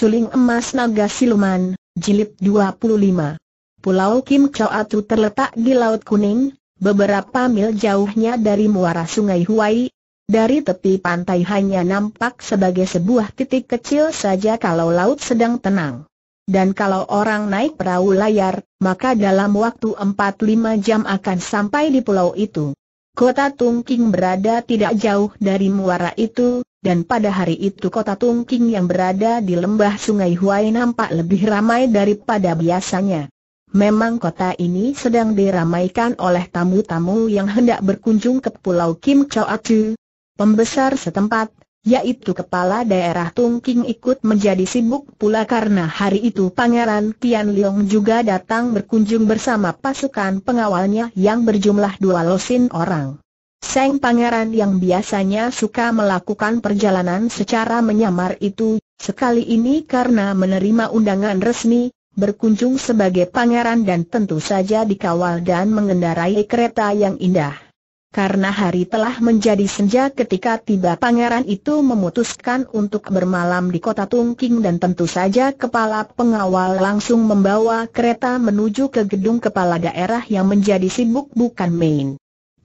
Suling Emas Naga Siluman, Jilid 25 Pulau Kim Choatu terletak di Laut Kuning, beberapa mil jauhnya dari muara sungai Huai. Dari tepi pantai hanya nampak sebagai sebuah titik kecil saja kalau laut sedang tenang. Dan kalau orang naik perahu layar, maka dalam waktu 4-5 jam akan sampai di pulau itu. Kota Tungking berada tidak jauh dari muara itu, dan pada hari itu kota Tungking yang berada di lembah sungai Huai nampak lebih ramai daripada biasanya. Memang kota ini sedang diramaikan oleh tamu-tamu yang hendak berkunjung ke Pulau Kim Choa Chu. Pembesar setempat yaitu kepala daerah Tungking ikut menjadi sibuk pula karena hari itu Pangeran Tian Leong juga datang berkunjung bersama pasukan pengawalnya yang berjumlah dua losin orang. Seng Pangeran yang biasanya suka melakukan perjalanan secara menyamar itu, sekali ini karena menerima undangan resmi, berkunjung sebagai pangeran dan tentu saja dikawal dan mengendarai kereta yang indah karena hari telah menjadi senja ketika tiba pangeran itu memutuskan untuk bermalam di kota Tungking dan tentu saja kepala pengawal langsung membawa kereta menuju ke gedung kepala daerah yang menjadi sibuk bukan main.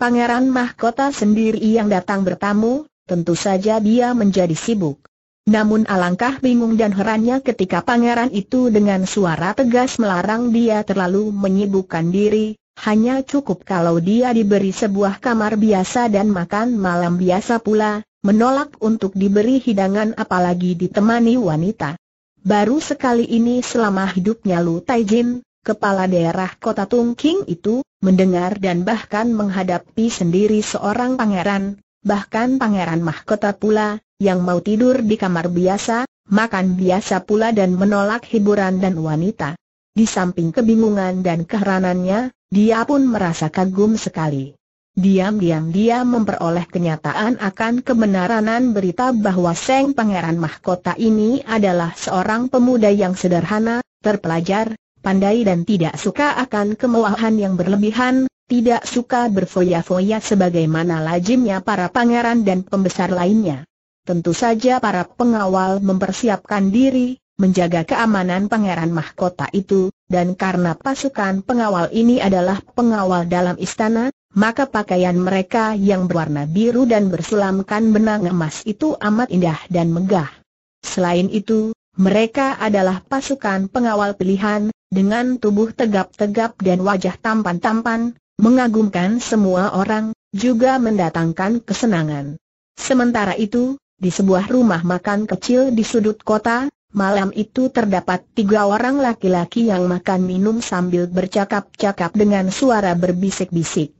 Pangeran mahkota sendiri yang datang bertamu, tentu saja dia menjadi sibuk. Namun alangkah bingung dan herannya ketika pangeran itu dengan suara tegas melarang dia terlalu menyibukkan diri, hanya cukup kalau dia diberi sebuah kamar biasa dan makan malam biasa pula, menolak untuk diberi hidangan apalagi ditemani wanita. Baru sekali ini selama hidupnya Lu Taijin, kepala daerah kota Tungking itu, mendengar dan bahkan menghadapi sendiri seorang pangeran, bahkan pangeran mahkota pula, yang mau tidur di kamar biasa, makan biasa pula dan menolak hiburan dan wanita. Di samping kebingungan dan keheranannya, dia pun merasa kagum sekali. Diam-diam dia memperoleh kenyataan akan kebenaran berita bahwa Seng Pangeran Mahkota ini adalah seorang pemuda yang sederhana, terpelajar, pandai dan tidak suka akan kemewahan yang berlebihan, tidak suka berfoya-foya sebagaimana lazimnya para pangeran dan pembesar lainnya. Tentu saja para pengawal mempersiapkan diri, menjaga keamanan pangeran mahkota itu, dan karena pasukan pengawal ini adalah pengawal dalam istana, maka pakaian mereka yang berwarna biru dan bersulamkan benang emas itu amat indah dan megah. Selain itu, mereka adalah pasukan pengawal pilihan, dengan tubuh tegap-tegap dan wajah tampan-tampan, mengagumkan semua orang, juga mendatangkan kesenangan. Sementara itu, di sebuah rumah makan kecil di sudut kota, Malam itu terdapat tiga orang laki-laki yang makan minum sambil bercakap-cakap dengan suara berbisik-bisik.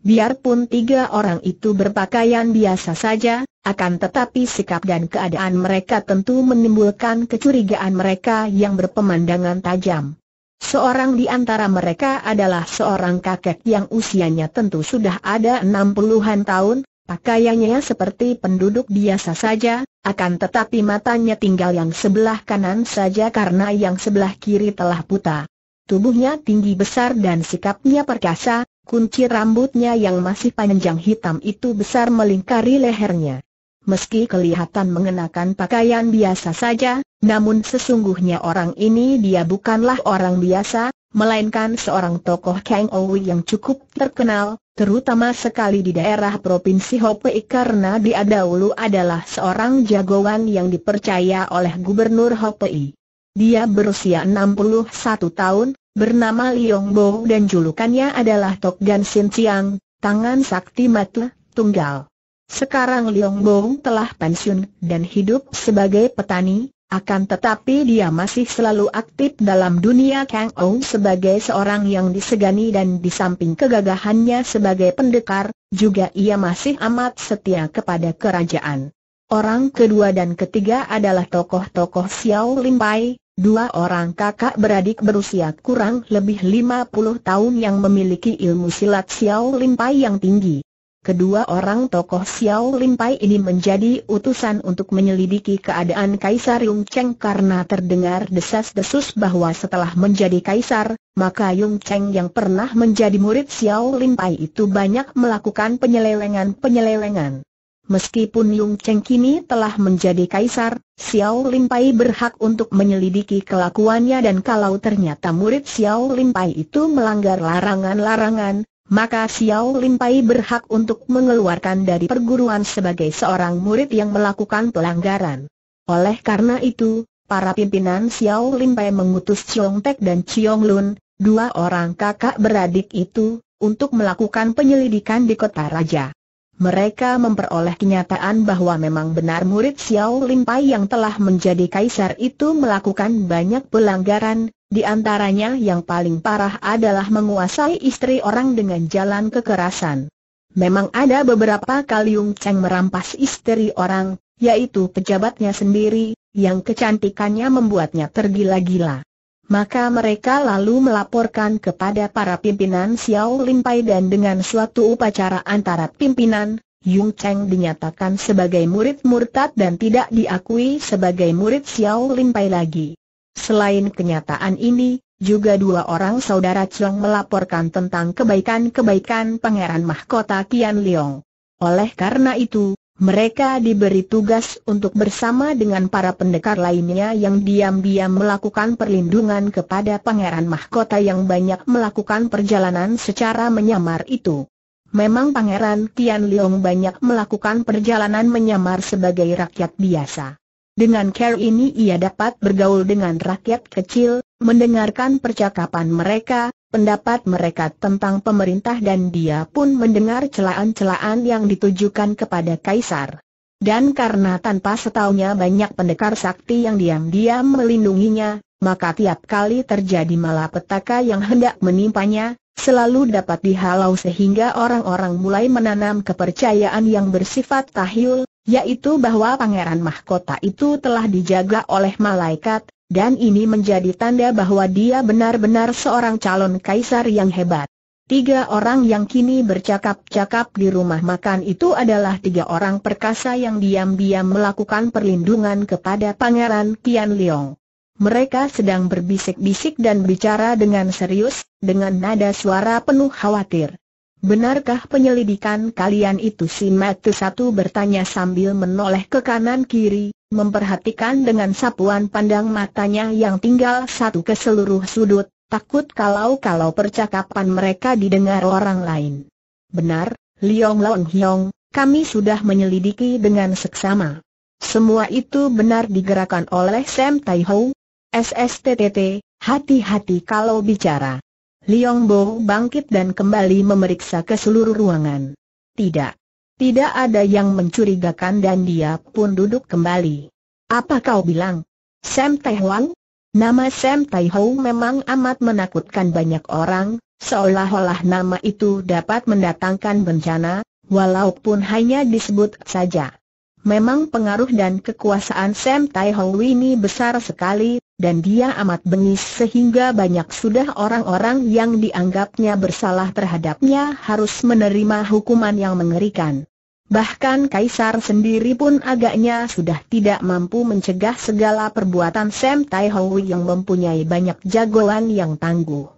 Biarpun tiga orang itu berpakaian biasa saja, akan tetapi sikap dan keadaan mereka tentu menimbulkan kecurigaan mereka yang berpemandangan tajam. Seorang di antara mereka adalah seorang kakek yang usianya tentu sudah ada enam puluhan tahun, Pakaiannya seperti penduduk biasa saja, akan tetapi matanya tinggal yang sebelah kanan saja karena yang sebelah kiri telah buta. Tubuhnya tinggi besar dan sikapnya perkasa, kunci rambutnya yang masih panjang hitam itu besar melingkari lehernya. Meski kelihatan mengenakan pakaian biasa saja, namun sesungguhnya orang ini dia bukanlah orang biasa, melainkan seorang tokoh Kang Owi yang cukup terkenal, terutama sekali di daerah Provinsi Hopei karena dia dahulu adalah seorang jagoan yang dipercaya oleh Gubernur Hopei. Dia berusia 61 tahun, bernama Liong Bo dan julukannya adalah Tok Gan Sin Chiang, tangan sakti matle, tunggal. Sekarang Liong Bo telah pensiun dan hidup sebagai petani, akan tetapi dia masih selalu aktif dalam dunia Kang Ou sebagai seorang yang disegani dan di samping kegagahannya sebagai pendekar, juga ia masih amat setia kepada kerajaan. Orang kedua dan ketiga adalah tokoh-tokoh Xiao Limpai, dua orang kakak beradik berusia kurang lebih 50 tahun yang memiliki ilmu silat Xiao Limpai yang tinggi. Kedua orang tokoh Xiao Limpai ini menjadi utusan untuk menyelidiki keadaan Kaisar Yung Cheng karena terdengar desas-desus bahwa setelah menjadi kaisar, maka Yung Cheng yang pernah menjadi murid Xiao Limpai itu banyak melakukan penyelewengan-penyelewengan. Meskipun Yung Cheng kini telah menjadi kaisar, Xiao Limpai berhak untuk menyelidiki kelakuannya dan kalau ternyata murid Xiao Limpai itu melanggar larangan-larangan, maka Xiao Limpai berhak untuk mengeluarkan dari perguruan sebagai seorang murid yang melakukan pelanggaran. Oleh karena itu, para pimpinan Xiao Limpai mengutus Chiong Tek dan Chiong Lun, dua orang kakak beradik itu, untuk melakukan penyelidikan di kota raja. Mereka memperoleh kenyataan bahwa memang benar murid Xiao Lim Pai yang telah menjadi kaisar itu melakukan banyak pelanggaran, di antaranya yang paling parah adalah menguasai istri orang dengan jalan kekerasan. Memang ada beberapa kali Yung Cheng merampas istri orang, yaitu pejabatnya sendiri, yang kecantikannya membuatnya tergila-gila. Maka mereka lalu melaporkan kepada para pimpinan Xiao Limpai dan dengan suatu upacara antara pimpinan, Yung Cheng dinyatakan sebagai murid murtad dan tidak diakui sebagai murid Xiao Limpai lagi. Selain kenyataan ini, juga dua orang saudara Chong melaporkan tentang kebaikan-kebaikan Pangeran Mahkota Qian Liong. Oleh karena itu, mereka diberi tugas untuk bersama dengan para pendekar lainnya yang diam-diam melakukan perlindungan kepada Pangeran Mahkota yang banyak melakukan perjalanan secara menyamar itu. Memang Pangeran Tian Leong banyak melakukan perjalanan menyamar sebagai rakyat biasa. Dengan care ini ia dapat bergaul dengan rakyat kecil, mendengarkan percakapan mereka, pendapat mereka tentang pemerintah dan dia pun mendengar celaan-celaan yang ditujukan kepada Kaisar. Dan karena tanpa setahunya banyak pendekar sakti yang diam-diam melindunginya, maka tiap kali terjadi malapetaka yang hendak menimpanya, selalu dapat dihalau sehingga orang-orang mulai menanam kepercayaan yang bersifat tahyul, yaitu bahwa pangeran mahkota itu telah dijaga oleh malaikat, dan ini menjadi tanda bahwa dia benar-benar seorang calon kaisar yang hebat. Tiga orang yang kini bercakap-cakap di rumah makan itu adalah tiga orang perkasa yang diam-diam melakukan perlindungan kepada Pangeran Tian Leong. Mereka sedang berbisik-bisik dan bicara dengan serius, dengan nada suara penuh khawatir. Benarkah penyelidikan kalian itu si Matu satu bertanya sambil menoleh ke kanan kiri, memperhatikan dengan sapuan pandang matanya yang tinggal satu ke seluruh sudut, takut kalau-kalau percakapan mereka didengar orang lain. Benar, Liong Long Hiong, kami sudah menyelidiki dengan seksama. Semua itu benar digerakkan oleh Sam Tai Ho. SSTTT, hati-hati kalau bicara. Liong Bo bangkit dan kembali memeriksa ke seluruh ruangan. Tidak. Tidak ada yang mencurigakan dan dia pun duduk kembali. Apa kau bilang? Sam Tai Hwang? Nama Sam Tai Hou memang amat menakutkan banyak orang, seolah-olah nama itu dapat mendatangkan bencana, walaupun hanya disebut saja. Memang pengaruh dan kekuasaan Sam Tai Hou ini besar sekali, dan dia amat bengis sehingga banyak sudah orang-orang yang dianggapnya bersalah terhadapnya harus menerima hukuman yang mengerikan. Bahkan Kaisar sendiri pun agaknya sudah tidak mampu mencegah segala perbuatan Sam Tai yang mempunyai banyak jagoan yang tangguh.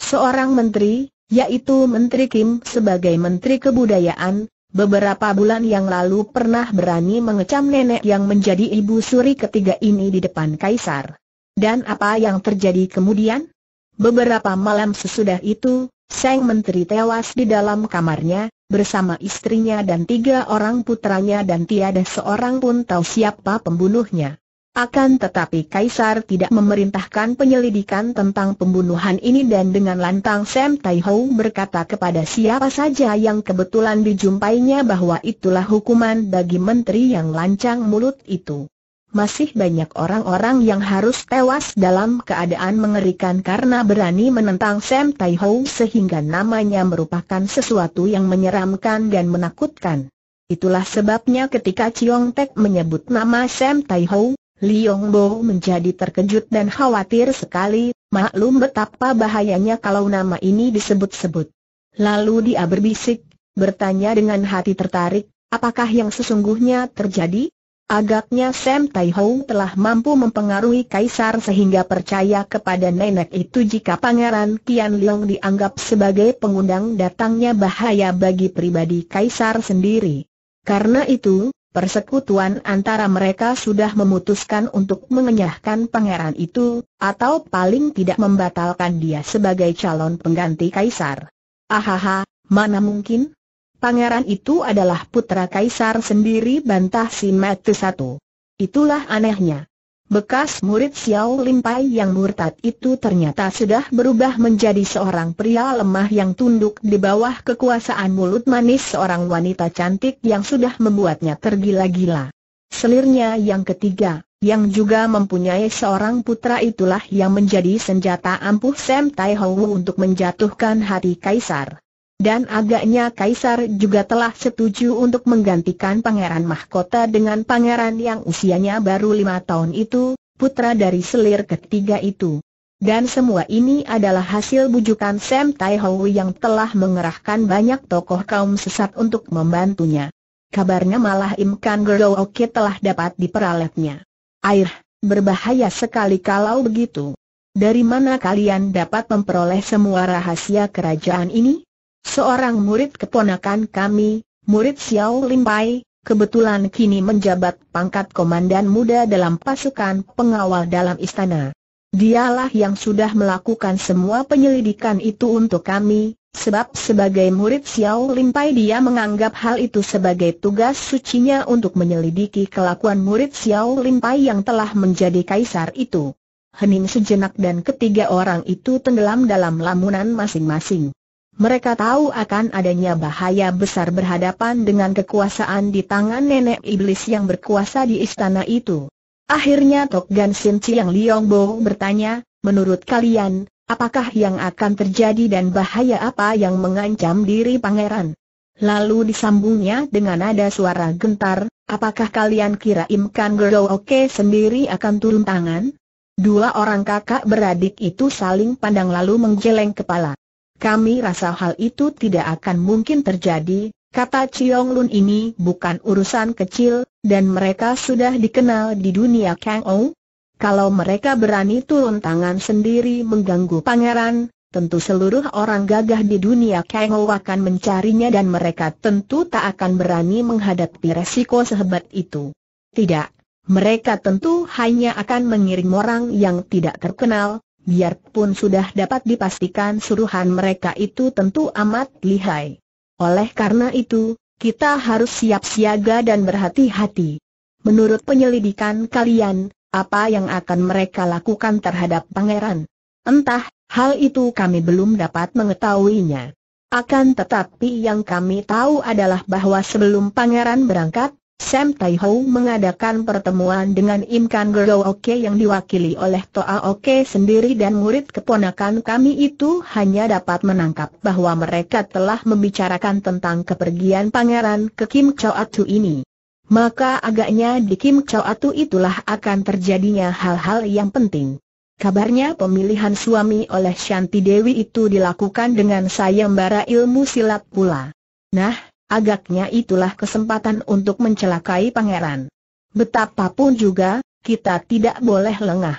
Seorang menteri, yaitu Menteri Kim sebagai Menteri Kebudayaan, beberapa bulan yang lalu pernah berani mengecam nenek yang menjadi ibu suri ketiga ini di depan Kaisar. Dan apa yang terjadi kemudian? Beberapa malam sesudah itu, Sang Menteri tewas di dalam kamarnya, bersama istrinya dan tiga orang putranya dan tiada seorang pun tahu siapa pembunuhnya. Akan tetapi Kaisar tidak memerintahkan penyelidikan tentang pembunuhan ini dan dengan lantang Sam Taihou berkata kepada siapa saja yang kebetulan dijumpainya bahwa itulah hukuman bagi menteri yang lancang mulut itu masih banyak orang-orang yang harus tewas dalam keadaan mengerikan karena berani menentang Sam Tai Ho sehingga namanya merupakan sesuatu yang menyeramkan dan menakutkan. Itulah sebabnya ketika Chiong Tek menyebut nama Sam Tai Ho, Liong Bo menjadi terkejut dan khawatir sekali, maklum betapa bahayanya kalau nama ini disebut-sebut. Lalu dia berbisik, bertanya dengan hati tertarik, apakah yang sesungguhnya terjadi? Agaknya Sam Tai Hou telah mampu mempengaruhi Kaisar sehingga percaya kepada nenek itu jika Pangeran Kian Leong dianggap sebagai pengundang datangnya bahaya bagi pribadi Kaisar sendiri. Karena itu, persekutuan antara mereka sudah memutuskan untuk mengenyahkan pangeran itu, atau paling tidak membatalkan dia sebagai calon pengganti Kaisar. Ahaha, mana mungkin? Pangeran itu adalah putra kaisar sendiri bantah si Mati Satu. Itulah anehnya. Bekas murid Xiao Limpai yang murtad itu ternyata sudah berubah menjadi seorang pria lemah yang tunduk di bawah kekuasaan mulut manis seorang wanita cantik yang sudah membuatnya tergila-gila. Selirnya yang ketiga, yang juga mempunyai seorang putra itulah yang menjadi senjata ampuh Sam Tai Hou untuk menjatuhkan hati kaisar. Dan agaknya Kaisar juga telah setuju untuk menggantikan Pangeran Mahkota dengan pangeran yang usianya baru lima tahun itu, putra dari selir ketiga itu. Dan semua ini adalah hasil bujukan Sam Tai yang telah mengerahkan banyak tokoh kaum sesat untuk membantunya. Kabarnya malah Im Imkan Oke telah dapat diperalatnya. Air, berbahaya sekali kalau begitu. Dari mana kalian dapat memperoleh semua rahasia kerajaan ini? seorang murid keponakan kami, murid Xiao Limpai, kebetulan kini menjabat pangkat komandan muda dalam pasukan pengawal dalam istana. Dialah yang sudah melakukan semua penyelidikan itu untuk kami, sebab sebagai murid Xiao Limpai dia menganggap hal itu sebagai tugas sucinya untuk menyelidiki kelakuan murid Xiao Limpai yang telah menjadi kaisar itu. Hening sejenak dan ketiga orang itu tenggelam dalam lamunan masing-masing. Mereka tahu akan adanya bahaya besar berhadapan dengan kekuasaan di tangan nenek iblis yang berkuasa di istana itu. Akhirnya Tok Gan Sim Chiang Liong Bo bertanya, menurut kalian, apakah yang akan terjadi dan bahaya apa yang mengancam diri pangeran? Lalu disambungnya dengan nada suara gentar, apakah kalian kira Im Kan Gero Oke sendiri akan turun tangan? Dua orang kakak beradik itu saling pandang lalu menggeleng kepala. Kami rasa hal itu tidak akan mungkin terjadi, kata Chiong Lun ini bukan urusan kecil, dan mereka sudah dikenal di dunia Kang Ou. Kalau mereka berani turun tangan sendiri mengganggu pangeran, tentu seluruh orang gagah di dunia Kang Ou akan mencarinya dan mereka tentu tak akan berani menghadapi resiko sehebat itu. Tidak, mereka tentu hanya akan mengirim orang yang tidak terkenal, biarpun sudah dapat dipastikan suruhan mereka itu tentu amat lihai. Oleh karena itu, kita harus siap siaga dan berhati-hati. Menurut penyelidikan kalian, apa yang akan mereka lakukan terhadap pangeran? Entah, hal itu kami belum dapat mengetahuinya. Akan tetapi yang kami tahu adalah bahwa sebelum pangeran berangkat, Sam Tai Ho mengadakan pertemuan dengan Im Kan Gero Oke yang diwakili oleh Toa Oke sendiri dan murid keponakan kami itu hanya dapat menangkap bahwa mereka telah membicarakan tentang kepergian pangeran ke Kim Atu ini. Maka agaknya di Kim Atu itulah akan terjadinya hal-hal yang penting. Kabarnya pemilihan suami oleh Shanti Dewi itu dilakukan dengan sayembara ilmu silat pula. Nah, Agaknya itulah kesempatan untuk mencelakai pangeran. Betapapun juga, kita tidak boleh lengah.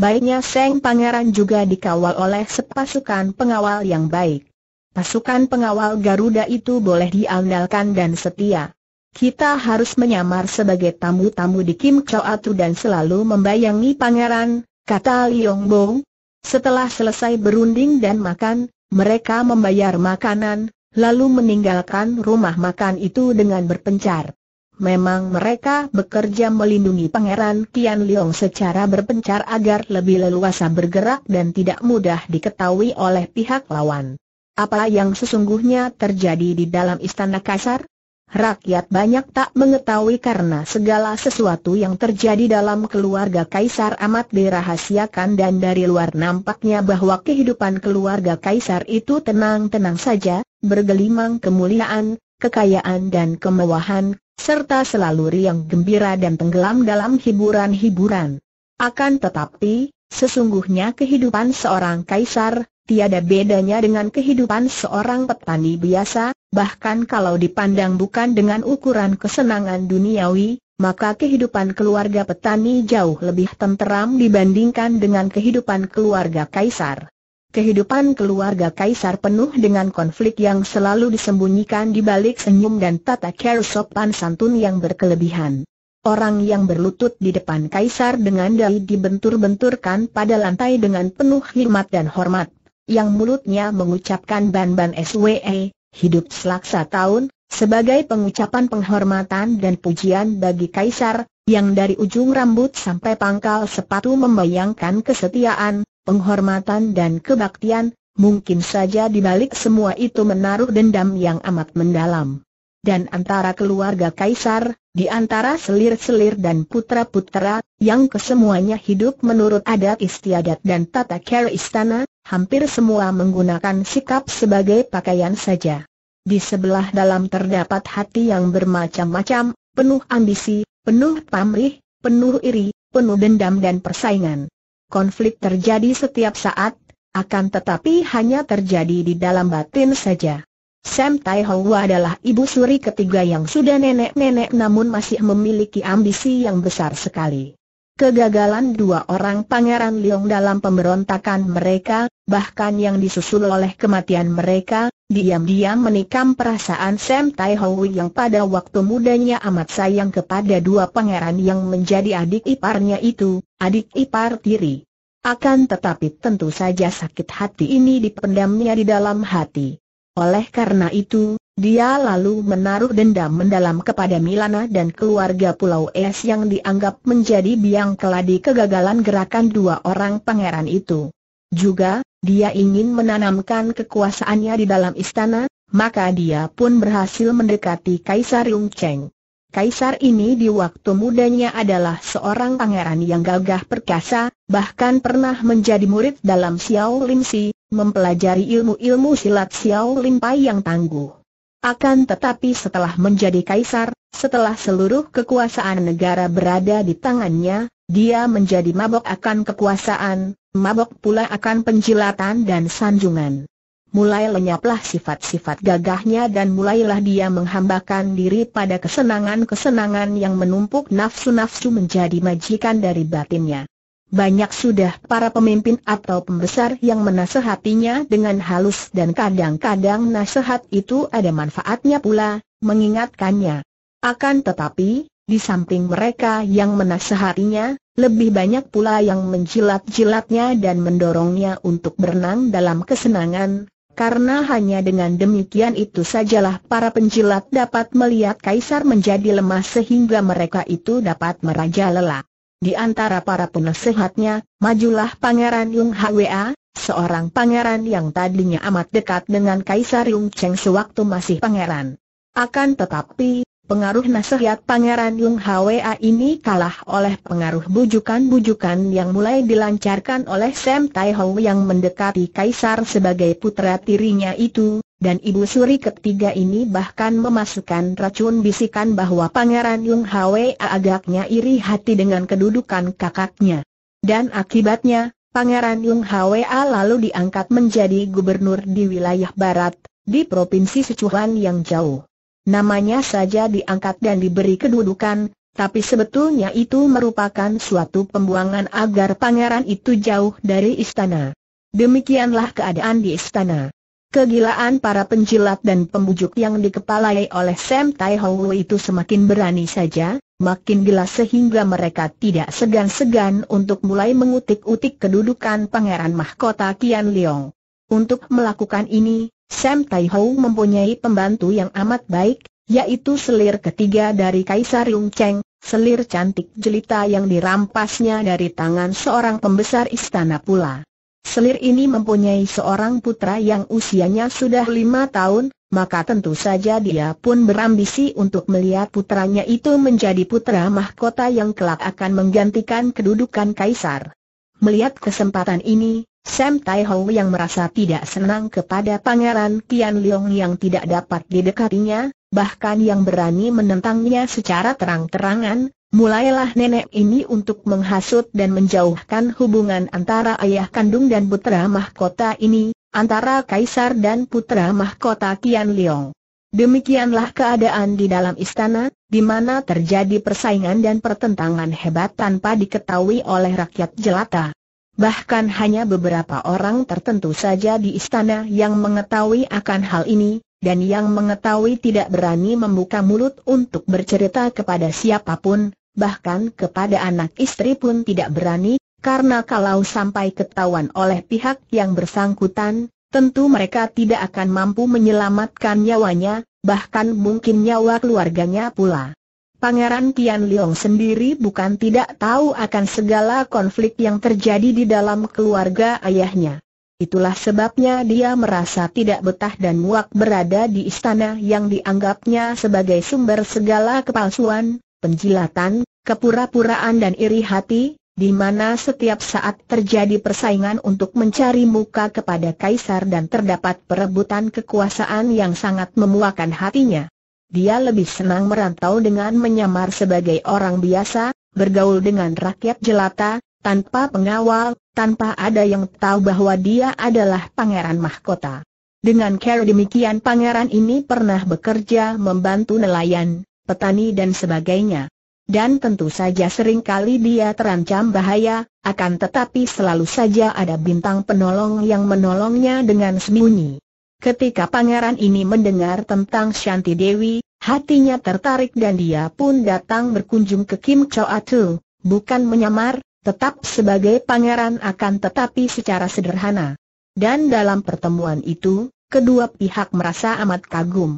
Baiknya Seng Pangeran juga dikawal oleh sepasukan pengawal yang baik. Pasukan pengawal Garuda itu boleh diandalkan dan setia. Kita harus menyamar sebagai tamu-tamu di Kim Choatu dan selalu membayangi pangeran, kata Liong Bo. Setelah selesai berunding dan makan, mereka membayar makanan, lalu meninggalkan rumah makan itu dengan berpencar. Memang mereka bekerja melindungi Pangeran Kian Liong secara berpencar agar lebih leluasa bergerak dan tidak mudah diketahui oleh pihak lawan. Apa yang sesungguhnya terjadi di dalam istana kasar? Rakyat banyak tak mengetahui karena segala sesuatu yang terjadi dalam keluarga kaisar amat dirahasiakan dan dari luar nampaknya bahwa kehidupan keluarga kaisar itu tenang-tenang saja, bergelimang kemuliaan, kekayaan dan kemewahan, serta selalu riang gembira dan tenggelam dalam hiburan-hiburan. Akan tetapi, sesungguhnya kehidupan seorang kaisar, tiada bedanya dengan kehidupan seorang petani biasa, bahkan kalau dipandang bukan dengan ukuran kesenangan duniawi, maka kehidupan keluarga petani jauh lebih tenteram dibandingkan dengan kehidupan keluarga kaisar. Kehidupan keluarga kaisar penuh dengan konflik yang selalu disembunyikan di balik senyum dan tata cara sopan santun yang berkelebihan. Orang yang berlutut di depan kaisar dengan dai dibentur-benturkan pada lantai dengan penuh hormat dan hormat, yang mulutnya mengucapkan ban-ban SWE, hidup selaksa tahun, sebagai pengucapan penghormatan dan pujian bagi kaisar, yang dari ujung rambut sampai pangkal sepatu membayangkan kesetiaan, penghormatan dan kebaktian, mungkin saja di balik semua itu menaruh dendam yang amat mendalam. Dan antara keluarga kaisar, di antara selir-selir dan putra-putra, yang kesemuanya hidup menurut adat istiadat dan tata cara istana, hampir semua menggunakan sikap sebagai pakaian saja. Di sebelah dalam terdapat hati yang bermacam-macam, penuh ambisi, penuh pamrih, penuh iri, penuh dendam dan persaingan konflik terjadi setiap saat, akan tetapi hanya terjadi di dalam batin saja. Sam Tai Wah adalah ibu suri ketiga yang sudah nenek-nenek namun masih memiliki ambisi yang besar sekali. Kegagalan dua orang Pangeran Liong dalam pemberontakan mereka, bahkan yang disusul oleh kematian mereka, diam-diam menikam perasaan Sam Tai yang pada waktu mudanya amat sayang kepada dua pangeran yang menjadi adik iparnya itu, adik ipar tiri. Akan tetapi tentu saja sakit hati ini dipendamnya di dalam hati. Oleh karena itu, dia lalu menaruh dendam mendalam kepada Milana dan keluarga Pulau Es yang dianggap menjadi biang keladi kegagalan gerakan dua orang pangeran itu. Juga, dia ingin menanamkan kekuasaannya di dalam istana, maka dia pun berhasil mendekati Kaisar Yung Cheng. Kaisar ini di waktu mudanya adalah seorang pangeran yang gagah perkasa, bahkan pernah menjadi murid dalam Xiao Lin Si, mempelajari ilmu-ilmu silat Xiao Lim Pai yang tangguh. Akan tetapi setelah menjadi kaisar, setelah seluruh kekuasaan negara berada di tangannya, dia menjadi mabok akan kekuasaan, mabok pula akan penjilatan dan sanjungan. Mulai lenyaplah sifat-sifat gagahnya dan mulailah dia menghambakan diri pada kesenangan-kesenangan yang menumpuk nafsu-nafsu menjadi majikan dari batinnya. Banyak sudah para pemimpin atau pembesar yang menasehatinya dengan halus dan kadang-kadang nasihat itu ada manfaatnya pula, mengingatkannya. Akan tetapi, di samping mereka yang menasehatinya, lebih banyak pula yang menjilat-jilatnya dan mendorongnya untuk berenang dalam kesenangan, karena hanya dengan demikian itu sajalah para penjilat dapat melihat kaisar menjadi lemah sehingga mereka itu dapat meraja lelah. Di antara para penasehatnya, majulah Pangeran Yung Hwa, seorang pangeran yang tadinya amat dekat dengan Kaisar Yung Cheng sewaktu masih pangeran. Akan tetapi, pengaruh nasihat Pangeran Yung Hwa ini kalah oleh pengaruh bujukan-bujukan yang mulai dilancarkan oleh Sam Tai Hong yang mendekati Kaisar sebagai putra tirinya itu, dan ibu suri ketiga ini bahkan memasukkan racun bisikan bahwa Pangeran Yung Hwe agaknya iri hati dengan kedudukan kakaknya. Dan akibatnya, Pangeran Yung Hwe lalu diangkat menjadi gubernur di wilayah barat, di Provinsi Sichuan yang jauh. Namanya saja diangkat dan diberi kedudukan, tapi sebetulnya itu merupakan suatu pembuangan agar pangeran itu jauh dari istana. Demikianlah keadaan di istana. Kegilaan para penjilat dan pembujuk yang dikepalai oleh Sam Tai Hou itu semakin berani saja, makin gila sehingga mereka tidak segan-segan untuk mulai mengutik-utik kedudukan Pangeran Mahkota Kian Leong. Untuk melakukan ini, Sam Tai Hou mempunyai pembantu yang amat baik, yaitu selir ketiga dari Kaisar Yung Cheng, selir cantik jelita yang dirampasnya dari tangan seorang pembesar istana pula. Selir ini mempunyai seorang putra yang usianya sudah lima tahun, maka tentu saja dia pun berambisi untuk melihat putranya itu menjadi putra mahkota yang kelak akan menggantikan kedudukan kaisar. Melihat kesempatan ini, Sam Tai yang merasa tidak senang kepada Pangeran Tian Leong yang tidak dapat didekatinya, bahkan yang berani menentangnya secara terang-terangan, Mulailah nenek ini untuk menghasut dan menjauhkan hubungan antara ayah kandung dan putra mahkota ini, antara kaisar dan putra mahkota Kian Liong. Demikianlah keadaan di dalam istana, di mana terjadi persaingan dan pertentangan hebat tanpa diketahui oleh rakyat jelata. Bahkan hanya beberapa orang tertentu saja di istana yang mengetahui akan hal ini, dan yang mengetahui tidak berani membuka mulut untuk bercerita kepada siapapun, bahkan kepada anak istri pun tidak berani, karena kalau sampai ketahuan oleh pihak yang bersangkutan, tentu mereka tidak akan mampu menyelamatkan nyawanya, bahkan mungkin nyawa keluarganya pula. Pangeran Tian Liong sendiri bukan tidak tahu akan segala konflik yang terjadi di dalam keluarga ayahnya. Itulah sebabnya dia merasa tidak betah dan muak berada di istana yang dianggapnya sebagai sumber segala kepalsuan, penjilatan, kepura-puraan dan iri hati, di mana setiap saat terjadi persaingan untuk mencari muka kepada kaisar dan terdapat perebutan kekuasaan yang sangat memuakan hatinya. Dia lebih senang merantau dengan menyamar sebagai orang biasa, bergaul dengan rakyat jelata, tanpa pengawal, tanpa ada yang tahu bahwa dia adalah pangeran mahkota. Dengan cara demikian pangeran ini pernah bekerja membantu nelayan, petani dan sebagainya. Dan tentu saja sering kali dia terancam bahaya, akan tetapi selalu saja ada bintang penolong yang menolongnya dengan sembunyi. Ketika pangeran ini mendengar tentang Shanti Dewi, hatinya tertarik dan dia pun datang berkunjung ke Kim Choa Atu, bukan menyamar, tetap sebagai pangeran akan tetapi secara sederhana. Dan dalam pertemuan itu, kedua pihak merasa amat kagum.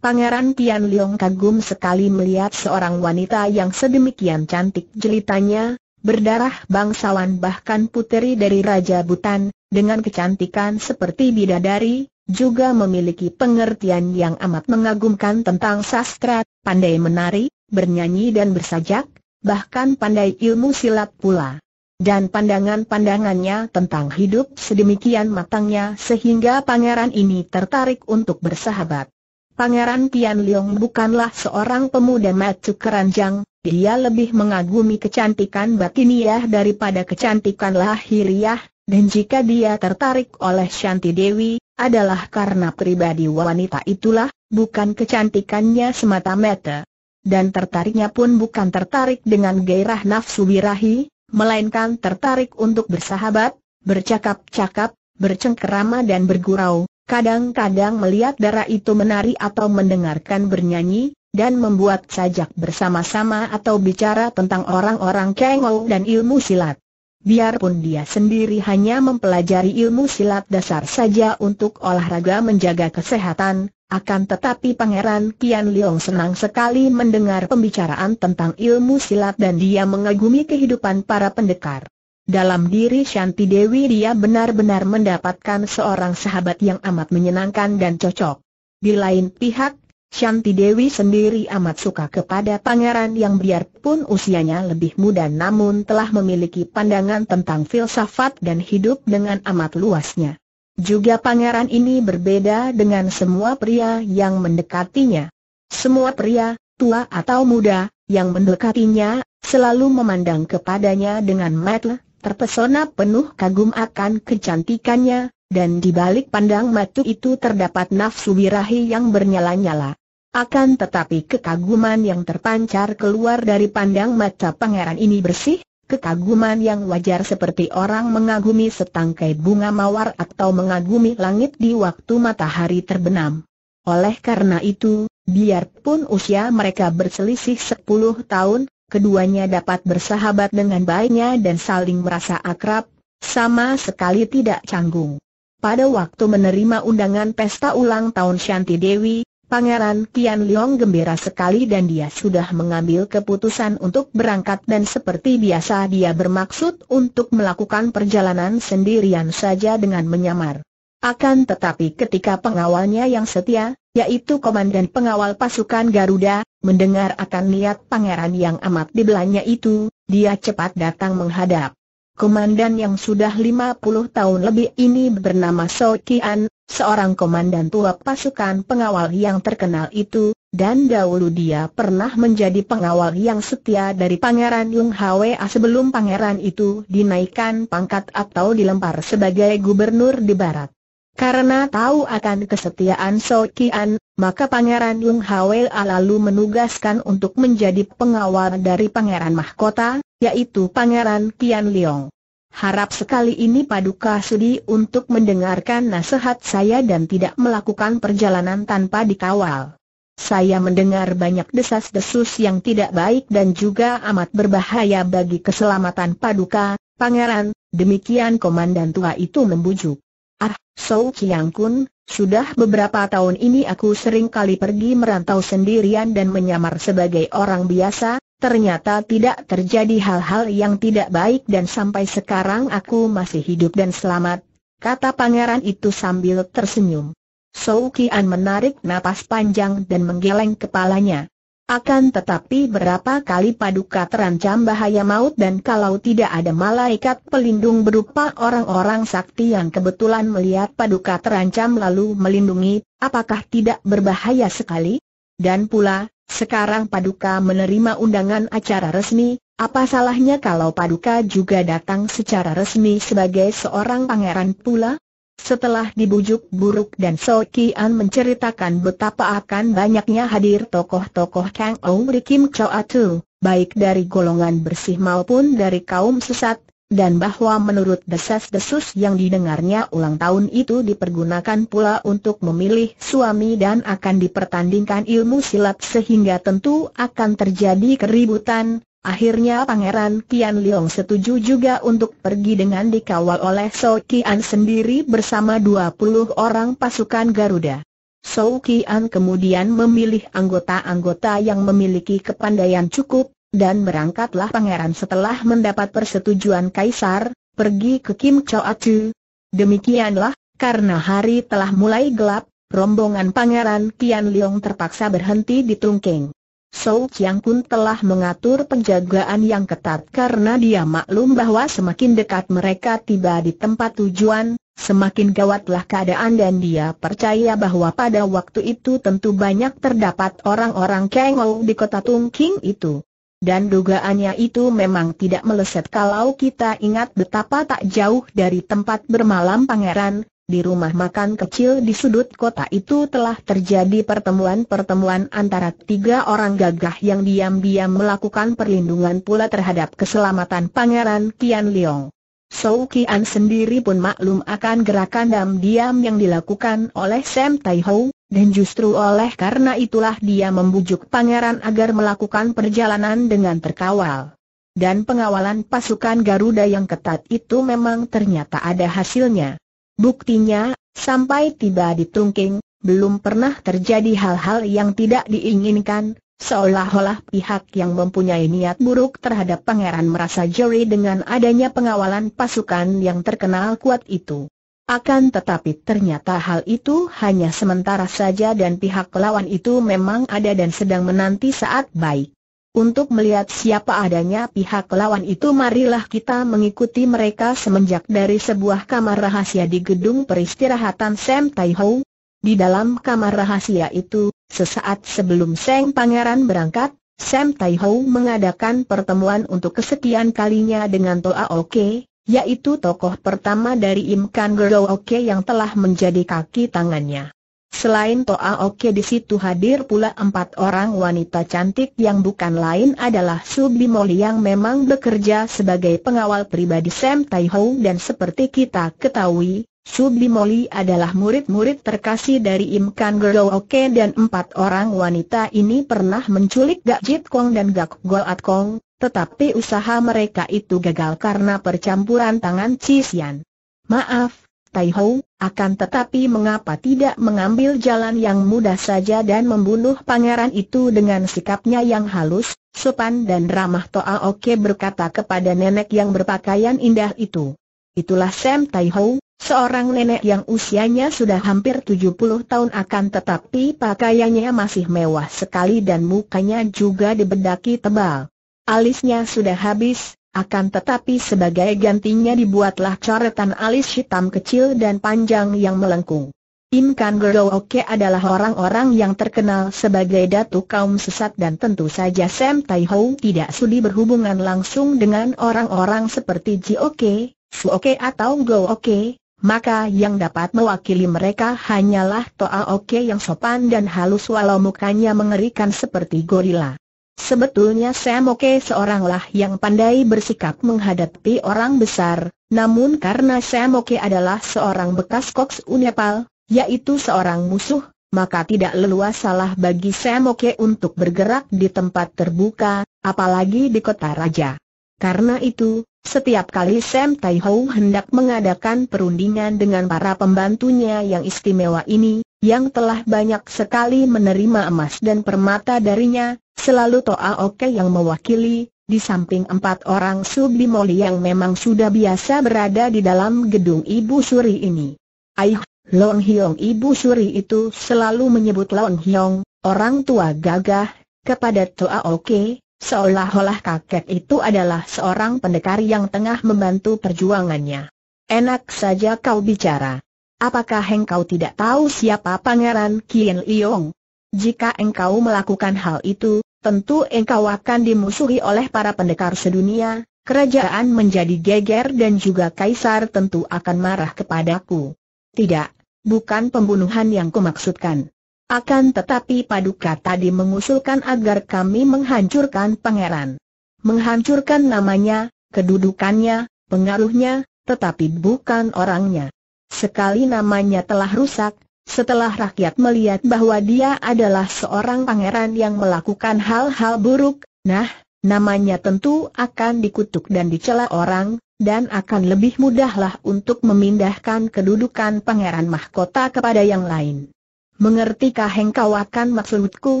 Pangeran Tian Leong kagum sekali melihat seorang wanita yang sedemikian cantik jelitanya, berdarah bangsawan bahkan puteri dari Raja Butan, dengan kecantikan seperti bidadari, juga memiliki pengertian yang amat mengagumkan tentang sastra, pandai menari, bernyanyi dan bersajak, bahkan pandai ilmu silat pula. Dan pandangan-pandangannya tentang hidup sedemikian matangnya sehingga pangeran ini tertarik untuk bersahabat. Pangeran Tian Leong bukanlah seorang pemuda macu keranjang, dia lebih mengagumi kecantikan batiniah daripada kecantikan lahiriah, dan jika dia tertarik oleh Shanti Dewi, adalah karena pribadi wanita itulah, bukan kecantikannya semata-mata. Dan tertariknya pun bukan tertarik dengan gairah nafsu birahi, melainkan tertarik untuk bersahabat, bercakap-cakap, bercengkerama dan bergurau, Kadang-kadang melihat darah itu menari atau mendengarkan bernyanyi, dan membuat sajak bersama-sama atau bicara tentang orang-orang kengol dan ilmu silat. Biarpun dia sendiri hanya mempelajari ilmu silat dasar saja untuk olahraga menjaga kesehatan, akan tetapi Pangeran Kian Liong senang sekali mendengar pembicaraan tentang ilmu silat dan dia mengagumi kehidupan para pendekar. Dalam diri Shanti Dewi dia benar-benar mendapatkan seorang sahabat yang amat menyenangkan dan cocok. Di lain pihak, Shanti Dewi sendiri amat suka kepada pangeran yang biarpun usianya lebih muda namun telah memiliki pandangan tentang filsafat dan hidup dengan amat luasnya. Juga pangeran ini berbeda dengan semua pria yang mendekatinya. Semua pria, tua atau muda, yang mendekatinya, selalu memandang kepadanya dengan mata terpesona penuh kagum akan kecantikannya, dan di balik pandang matu itu terdapat nafsu birahi yang bernyala-nyala. Akan tetapi kekaguman yang terpancar keluar dari pandang mata pangeran ini bersih, kekaguman yang wajar seperti orang mengagumi setangkai bunga mawar atau mengagumi langit di waktu matahari terbenam. Oleh karena itu, biarpun usia mereka berselisih 10 tahun, keduanya dapat bersahabat dengan baiknya dan saling merasa akrab, sama sekali tidak canggung. Pada waktu menerima undangan pesta ulang tahun Shanti Dewi, Pangeran Tian Leong gembira sekali dan dia sudah mengambil keputusan untuk berangkat dan seperti biasa dia bermaksud untuk melakukan perjalanan sendirian saja dengan menyamar. Akan tetapi ketika pengawalnya yang setia, yaitu komandan pengawal pasukan Garuda, Mendengar akan niat pangeran yang amat dibelanya itu, dia cepat datang menghadap. Komandan yang sudah lima puluh tahun lebih ini bernama So Kian, seorang komandan tua pasukan pengawal yang terkenal itu, dan dahulu dia pernah menjadi pengawal yang setia dari Pangeran Yung Hwa sebelum pangeran itu dinaikkan pangkat atau dilempar sebagai gubernur di barat. Karena tahu akan kesetiaan So Kian, maka Pangeran Yung Hwa lalu menugaskan untuk menjadi pengawal dari Pangeran Mahkota, yaitu Pangeran Kian Leong. Harap sekali ini Paduka Sudi untuk mendengarkan nasihat saya dan tidak melakukan perjalanan tanpa dikawal. Saya mendengar banyak desas-desus yang tidak baik dan juga amat berbahaya bagi keselamatan Paduka, Pangeran, demikian Komandan Tua itu membujuk. Ah, Sou Chiang Kun, sudah beberapa tahun ini aku sering kali pergi merantau sendirian dan menyamar sebagai orang biasa, ternyata tidak terjadi hal-hal yang tidak baik dan sampai sekarang aku masih hidup dan selamat, kata pangeran itu sambil tersenyum. Sou Kian menarik napas panjang dan menggeleng kepalanya. Akan tetapi berapa kali paduka terancam bahaya maut dan kalau tidak ada malaikat pelindung berupa orang-orang sakti yang kebetulan melihat paduka terancam lalu melindungi, apakah tidak berbahaya sekali? Dan pula, sekarang paduka menerima undangan acara resmi, apa salahnya kalau paduka juga datang secara resmi sebagai seorang pangeran pula? Setelah dibujuk buruk dan Sokian menceritakan betapa akan banyaknya hadir tokoh-tokoh Kang Ong di Kim Choa Atu, baik dari golongan bersih maupun dari kaum sesat, dan bahwa menurut desas-desus yang didengarnya ulang tahun itu dipergunakan pula untuk memilih suami dan akan dipertandingkan ilmu silat sehingga tentu akan terjadi keributan, Akhirnya Pangeran Tian Liong setuju juga untuk pergi dengan dikawal oleh Sou Kian sendiri bersama dua puluh orang pasukan Garuda. Sou Kian kemudian memilih anggota-anggota yang memiliki kepandaian cukup, dan berangkatlah pangeran setelah mendapat persetujuan kaisar, pergi ke Kim Atu. Demikianlah, karena hari telah mulai gelap, rombongan pangeran Tian Liong terpaksa berhenti di Tungkeng. Sou Chiang Kun telah mengatur penjagaan yang ketat karena dia maklum bahwa semakin dekat mereka tiba di tempat tujuan, semakin gawatlah keadaan dan dia percaya bahwa pada waktu itu tentu banyak terdapat orang-orang kengol di kota Tung King itu. Dan dugaannya itu memang tidak meleset kalau kita ingat betapa tak jauh dari tempat bermalam pangeran, di rumah makan kecil di sudut kota itu telah terjadi pertemuan-pertemuan antara tiga orang gagah yang diam-diam melakukan perlindungan pula terhadap keselamatan Pangeran Kian Leong. Sou Kian sendiri pun maklum akan gerakan diam-diam yang dilakukan oleh Sam Tai Ho, dan justru oleh karena itulah dia membujuk Pangeran agar melakukan perjalanan dengan terkawal. Dan pengawalan pasukan Garuda yang ketat itu memang ternyata ada hasilnya. Buktinya, sampai tiba di Tungking, belum pernah terjadi hal-hal yang tidak diinginkan, seolah-olah pihak yang mempunyai niat buruk terhadap pangeran merasa jeri dengan adanya pengawalan pasukan yang terkenal kuat itu. Akan tetapi ternyata hal itu hanya sementara saja dan pihak lawan itu memang ada dan sedang menanti saat baik. Untuk melihat siapa adanya pihak lawan itu marilah kita mengikuti mereka semenjak dari sebuah kamar rahasia di gedung peristirahatan Sam Tai Ho. Di dalam kamar rahasia itu, sesaat sebelum Seng Pangeran berangkat, Sam Tai Ho mengadakan pertemuan untuk kesekian kalinya dengan Toa Oke, yaitu tokoh pertama dari Imkan Gero Oke yang telah menjadi kaki tangannya. Selain Toa Oke di situ hadir pula empat orang wanita cantik yang bukan lain adalah Sublimoli yang memang bekerja sebagai pengawal pribadi Sam Tai Ho dan seperti kita ketahui, Sublimoli adalah murid-murid terkasih dari Im Kan Gero Oke dan empat orang wanita ini pernah menculik Gak Jit Kong dan Gak Goat Kong, tetapi usaha mereka itu gagal karena percampuran tangan Cisian. Maaf, Tai akan tetapi mengapa tidak mengambil jalan yang mudah saja dan membunuh pangeran itu dengan sikapnya yang halus, sopan dan ramah Toa Oke berkata kepada nenek yang berpakaian indah itu. Itulah Sam Tai seorang nenek yang usianya sudah hampir 70 tahun akan tetapi pakaiannya masih mewah sekali dan mukanya juga dibedaki tebal. Alisnya sudah habis, akan tetapi sebagai gantinya dibuatlah coretan alis hitam kecil dan panjang yang melengkung. Im Kan Oke adalah orang-orang yang terkenal sebagai datu kaum sesat dan tentu saja Sam Tai Ho tidak sudi berhubungan langsung dengan orang-orang seperti Ji Oke, Su Oke atau Go Oke, maka yang dapat mewakili mereka hanyalah Toa Oke yang sopan dan halus walau mukanya mengerikan seperti gorila. Sebetulnya Sam Oke seoranglah yang pandai bersikap menghadapi orang besar, namun karena Sam Oke adalah seorang bekas koks Unepal, yaitu seorang musuh, maka tidak leluas salah bagi Sam Oke untuk bergerak di tempat terbuka, apalagi di kota raja. Karena itu, setiap kali Sam Tai Hou hendak mengadakan perundingan dengan para pembantunya yang istimewa ini, yang telah banyak sekali menerima emas dan permata darinya, Selalu Toa Oke yang mewakili, di samping empat orang sublimoli yang memang sudah biasa berada di dalam gedung Ibu Suri ini. Aih, Long Hiong Ibu Suri itu selalu menyebut Long Hiong, orang tua gagah, kepada Toa Oke, seolah-olah kakek itu adalah seorang pendekar yang tengah membantu perjuangannya. Enak saja kau bicara. Apakah engkau tidak tahu siapa Pangeran Kien Liong? Jika engkau melakukan hal itu, tentu engkau akan dimusuhi oleh para pendekar sedunia, kerajaan menjadi geger dan juga kaisar tentu akan marah kepadaku. Tidak, bukan pembunuhan yang kumaksudkan. Akan tetapi paduka tadi mengusulkan agar kami menghancurkan pangeran. Menghancurkan namanya, kedudukannya, pengaruhnya, tetapi bukan orangnya. Sekali namanya telah rusak, setelah rakyat melihat bahwa dia adalah seorang pangeran yang melakukan hal-hal buruk, nah, namanya tentu akan dikutuk dan dicela orang, dan akan lebih mudahlah untuk memindahkan kedudukan pangeran mahkota kepada yang lain. Mengertikah engkau akan maksudku?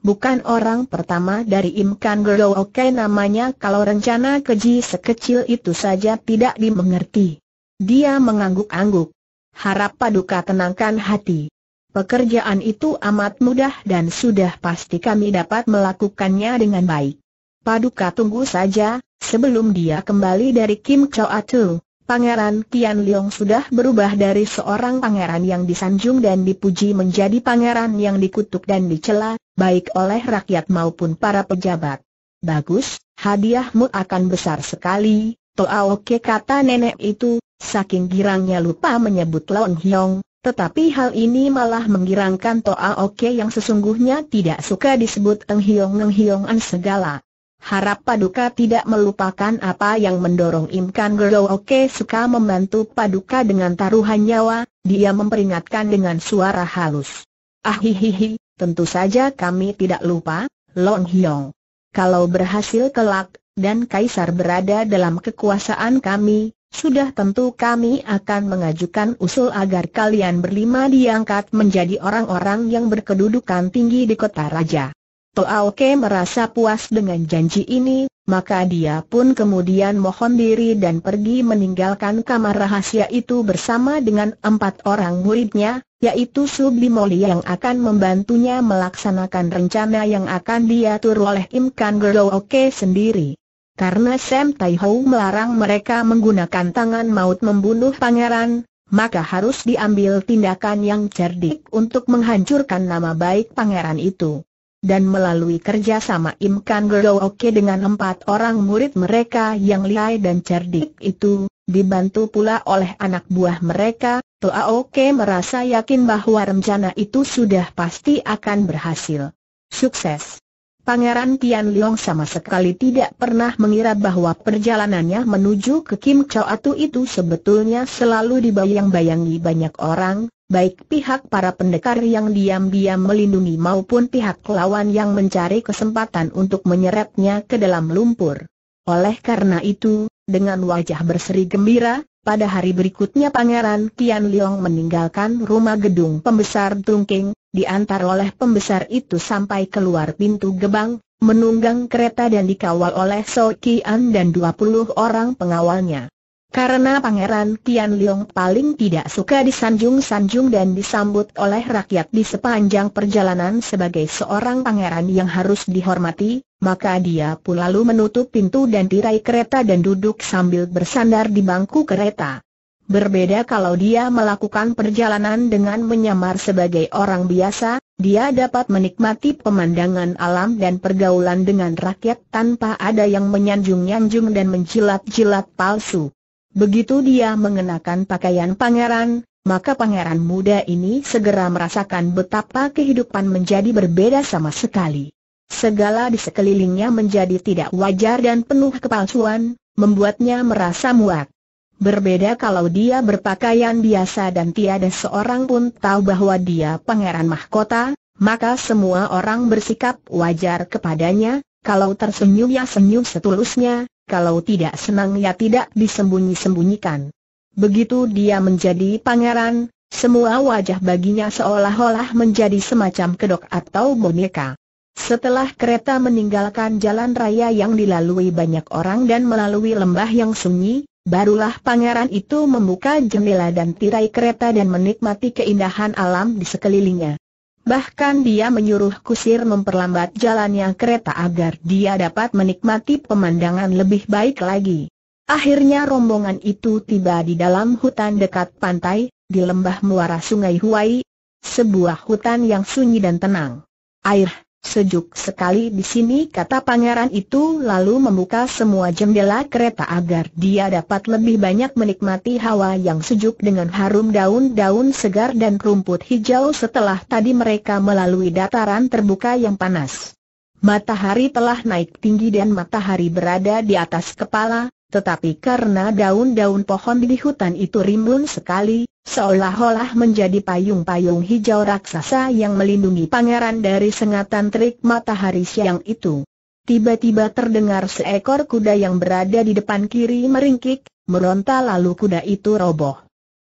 Bukan orang pertama dari Imkan Gero Oke namanya kalau rencana keji sekecil itu saja tidak dimengerti. Dia mengangguk-angguk harap Paduka tenangkan hati. Pekerjaan itu amat mudah dan sudah pasti kami dapat melakukannya dengan baik. Paduka tunggu saja, sebelum dia kembali dari Kim Chow Atu, Pangeran Kian Leong sudah berubah dari seorang pangeran yang disanjung dan dipuji menjadi pangeran yang dikutuk dan dicela, baik oleh rakyat maupun para pejabat. Bagus, hadiahmu akan besar sekali, Toaoke kata nenek itu, saking girangnya lupa menyebut Long Hiong, tetapi hal ini malah menggirangkan Toaoke yang sesungguhnya tidak suka disebut Eng Hiong Eng an segala. Harap Paduka tidak melupakan apa yang mendorong Imkan Oke suka membantu Paduka dengan taruhan nyawa, dia memperingatkan dengan suara halus. Ahihihi, tentu saja kami tidak lupa, Long Hiong. Kalau berhasil kelak, dan Kaisar berada dalam kekuasaan kami, sudah tentu kami akan mengajukan usul agar kalian berlima diangkat menjadi orang-orang yang berkedudukan tinggi di kota raja. Toaoke merasa puas dengan janji ini, maka dia pun kemudian mohon diri dan pergi meninggalkan kamar rahasia itu bersama dengan empat orang muridnya, yaitu Sublimoli yang akan membantunya melaksanakan rencana yang akan diatur oleh Imkan Gerooke sendiri. Karena Sam Tai Ho melarang mereka menggunakan tangan maut membunuh pangeran, maka harus diambil tindakan yang cerdik untuk menghancurkan nama baik pangeran itu. Dan melalui kerjasama Im Kan Oke dengan empat orang murid mereka yang lihai dan cerdik itu, dibantu pula oleh anak buah mereka, Toa Oke merasa yakin bahwa rencana itu sudah pasti akan berhasil. Sukses! Pangeran Tian Leong sama sekali tidak pernah mengira bahwa perjalanannya menuju ke Kim Chao Atu itu sebetulnya selalu dibayang-bayangi banyak orang, baik pihak para pendekar yang diam-diam melindungi maupun pihak lawan yang mencari kesempatan untuk menyeretnya ke dalam lumpur. Oleh karena itu, dengan wajah berseri gembira, pada hari berikutnya Pangeran Tian Leong meninggalkan rumah gedung pembesar Tungking, diantar oleh pembesar itu sampai keluar pintu gebang, menunggang kereta dan dikawal oleh So Kian dan 20 orang pengawalnya. Karena Pangeran Tian Liang paling tidak suka disanjung-sanjung dan disambut oleh rakyat di sepanjang perjalanan sebagai seorang pangeran yang harus dihormati, maka dia pun lalu menutup pintu dan tirai kereta dan duduk sambil bersandar di bangku kereta. Berbeda kalau dia melakukan perjalanan dengan menyamar sebagai orang biasa, dia dapat menikmati pemandangan alam dan pergaulan dengan rakyat tanpa ada yang menyanjung-nyanjung dan menjilat-jilat palsu. Begitu dia mengenakan pakaian pangeran, maka pangeran muda ini segera merasakan betapa kehidupan menjadi berbeda sama sekali. Segala di sekelilingnya menjadi tidak wajar dan penuh kepalsuan, membuatnya merasa muak. Berbeda kalau dia berpakaian biasa dan tiada seorang pun tahu bahwa dia pangeran mahkota, maka semua orang bersikap wajar kepadanya, kalau tersenyum ya senyum setulusnya, kalau tidak senang ya tidak disembunyi-sembunyikan. Begitu dia menjadi pangeran, semua wajah baginya seolah-olah menjadi semacam kedok atau boneka. Setelah kereta meninggalkan jalan raya yang dilalui banyak orang dan melalui lembah yang sunyi, Barulah pangeran itu membuka jendela dan tirai kereta dan menikmati keindahan alam di sekelilingnya. Bahkan dia menyuruh kusir memperlambat jalannya kereta agar dia dapat menikmati pemandangan lebih baik lagi. Akhirnya rombongan itu tiba di dalam hutan dekat pantai, di lembah muara sungai Huai, sebuah hutan yang sunyi dan tenang. Air Sejuk sekali di sini kata pangeran itu lalu membuka semua jendela kereta agar dia dapat lebih banyak menikmati hawa yang sejuk dengan harum daun-daun segar dan rumput hijau setelah tadi mereka melalui dataran terbuka yang panas. Matahari telah naik tinggi dan matahari berada di atas kepala, tetapi karena daun-daun pohon di hutan itu rimbun sekali, Seolah-olah menjadi payung-payung hijau raksasa yang melindungi pangeran dari sengatan terik matahari siang itu. Tiba-tiba terdengar seekor kuda yang berada di depan kiri meringkik, meronta lalu kuda itu roboh.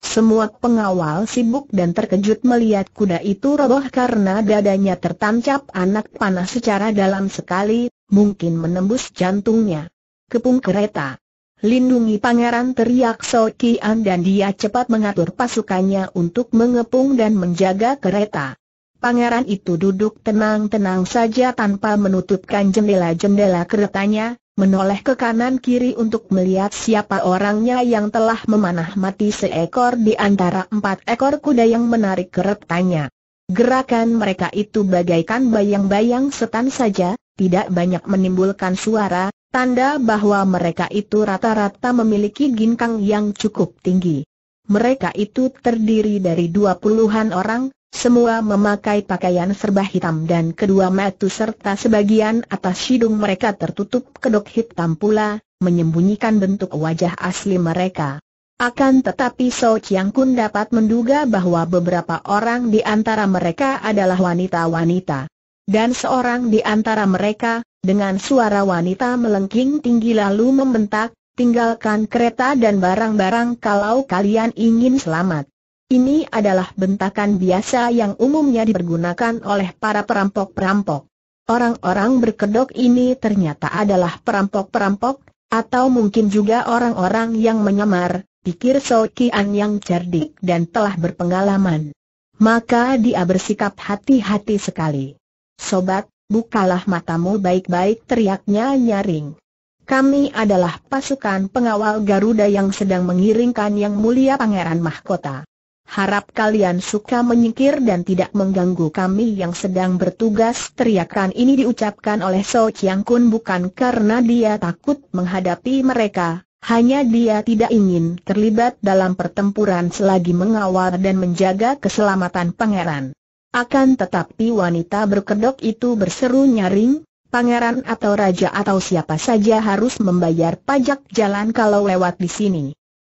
Semua pengawal sibuk dan terkejut melihat kuda itu roboh karena dadanya tertancap anak panah secara dalam sekali, mungkin menembus jantungnya. Kepung kereta. Lindungi pangeran teriak So Kian dan dia cepat mengatur pasukannya untuk mengepung dan menjaga kereta. Pangeran itu duduk tenang-tenang saja tanpa menutupkan jendela-jendela keretanya, menoleh ke kanan kiri untuk melihat siapa orangnya yang telah memanah mati seekor di antara empat ekor kuda yang menarik keretanya. Gerakan mereka itu bagaikan bayang-bayang setan saja, tidak banyak menimbulkan suara, Tanda bahwa mereka itu rata-rata memiliki ginkang yang cukup tinggi. Mereka itu terdiri dari dua puluhan orang, semua memakai pakaian serba hitam dan kedua metu serta sebagian atas hidung mereka tertutup kedok hitam pula, menyembunyikan bentuk wajah asli mereka. Akan tetapi So Chiang Kun dapat menduga bahwa beberapa orang di antara mereka adalah wanita-wanita. Dan seorang di antara mereka, dengan suara wanita melengking tinggi lalu membentak, tinggalkan kereta dan barang-barang kalau kalian ingin selamat. Ini adalah bentakan biasa yang umumnya dipergunakan oleh para perampok-perampok. Orang-orang berkedok ini ternyata adalah perampok-perampok, atau mungkin juga orang-orang yang menyamar, pikir Sokian yang cerdik dan telah berpengalaman. Maka dia bersikap hati-hati sekali. Sobat, Bukalah matamu baik-baik teriaknya nyaring. Kami adalah pasukan pengawal Garuda yang sedang mengiringkan Yang Mulia Pangeran Mahkota. Harap kalian suka menyingkir dan tidak mengganggu kami yang sedang bertugas. Teriakan ini diucapkan oleh So Chiang Kun bukan karena dia takut menghadapi mereka, hanya dia tidak ingin terlibat dalam pertempuran selagi mengawal dan menjaga keselamatan pangeran. Akan tetapi wanita berkedok itu berseru nyaring, pangeran atau raja atau siapa saja harus membayar pajak jalan kalau lewat di sini.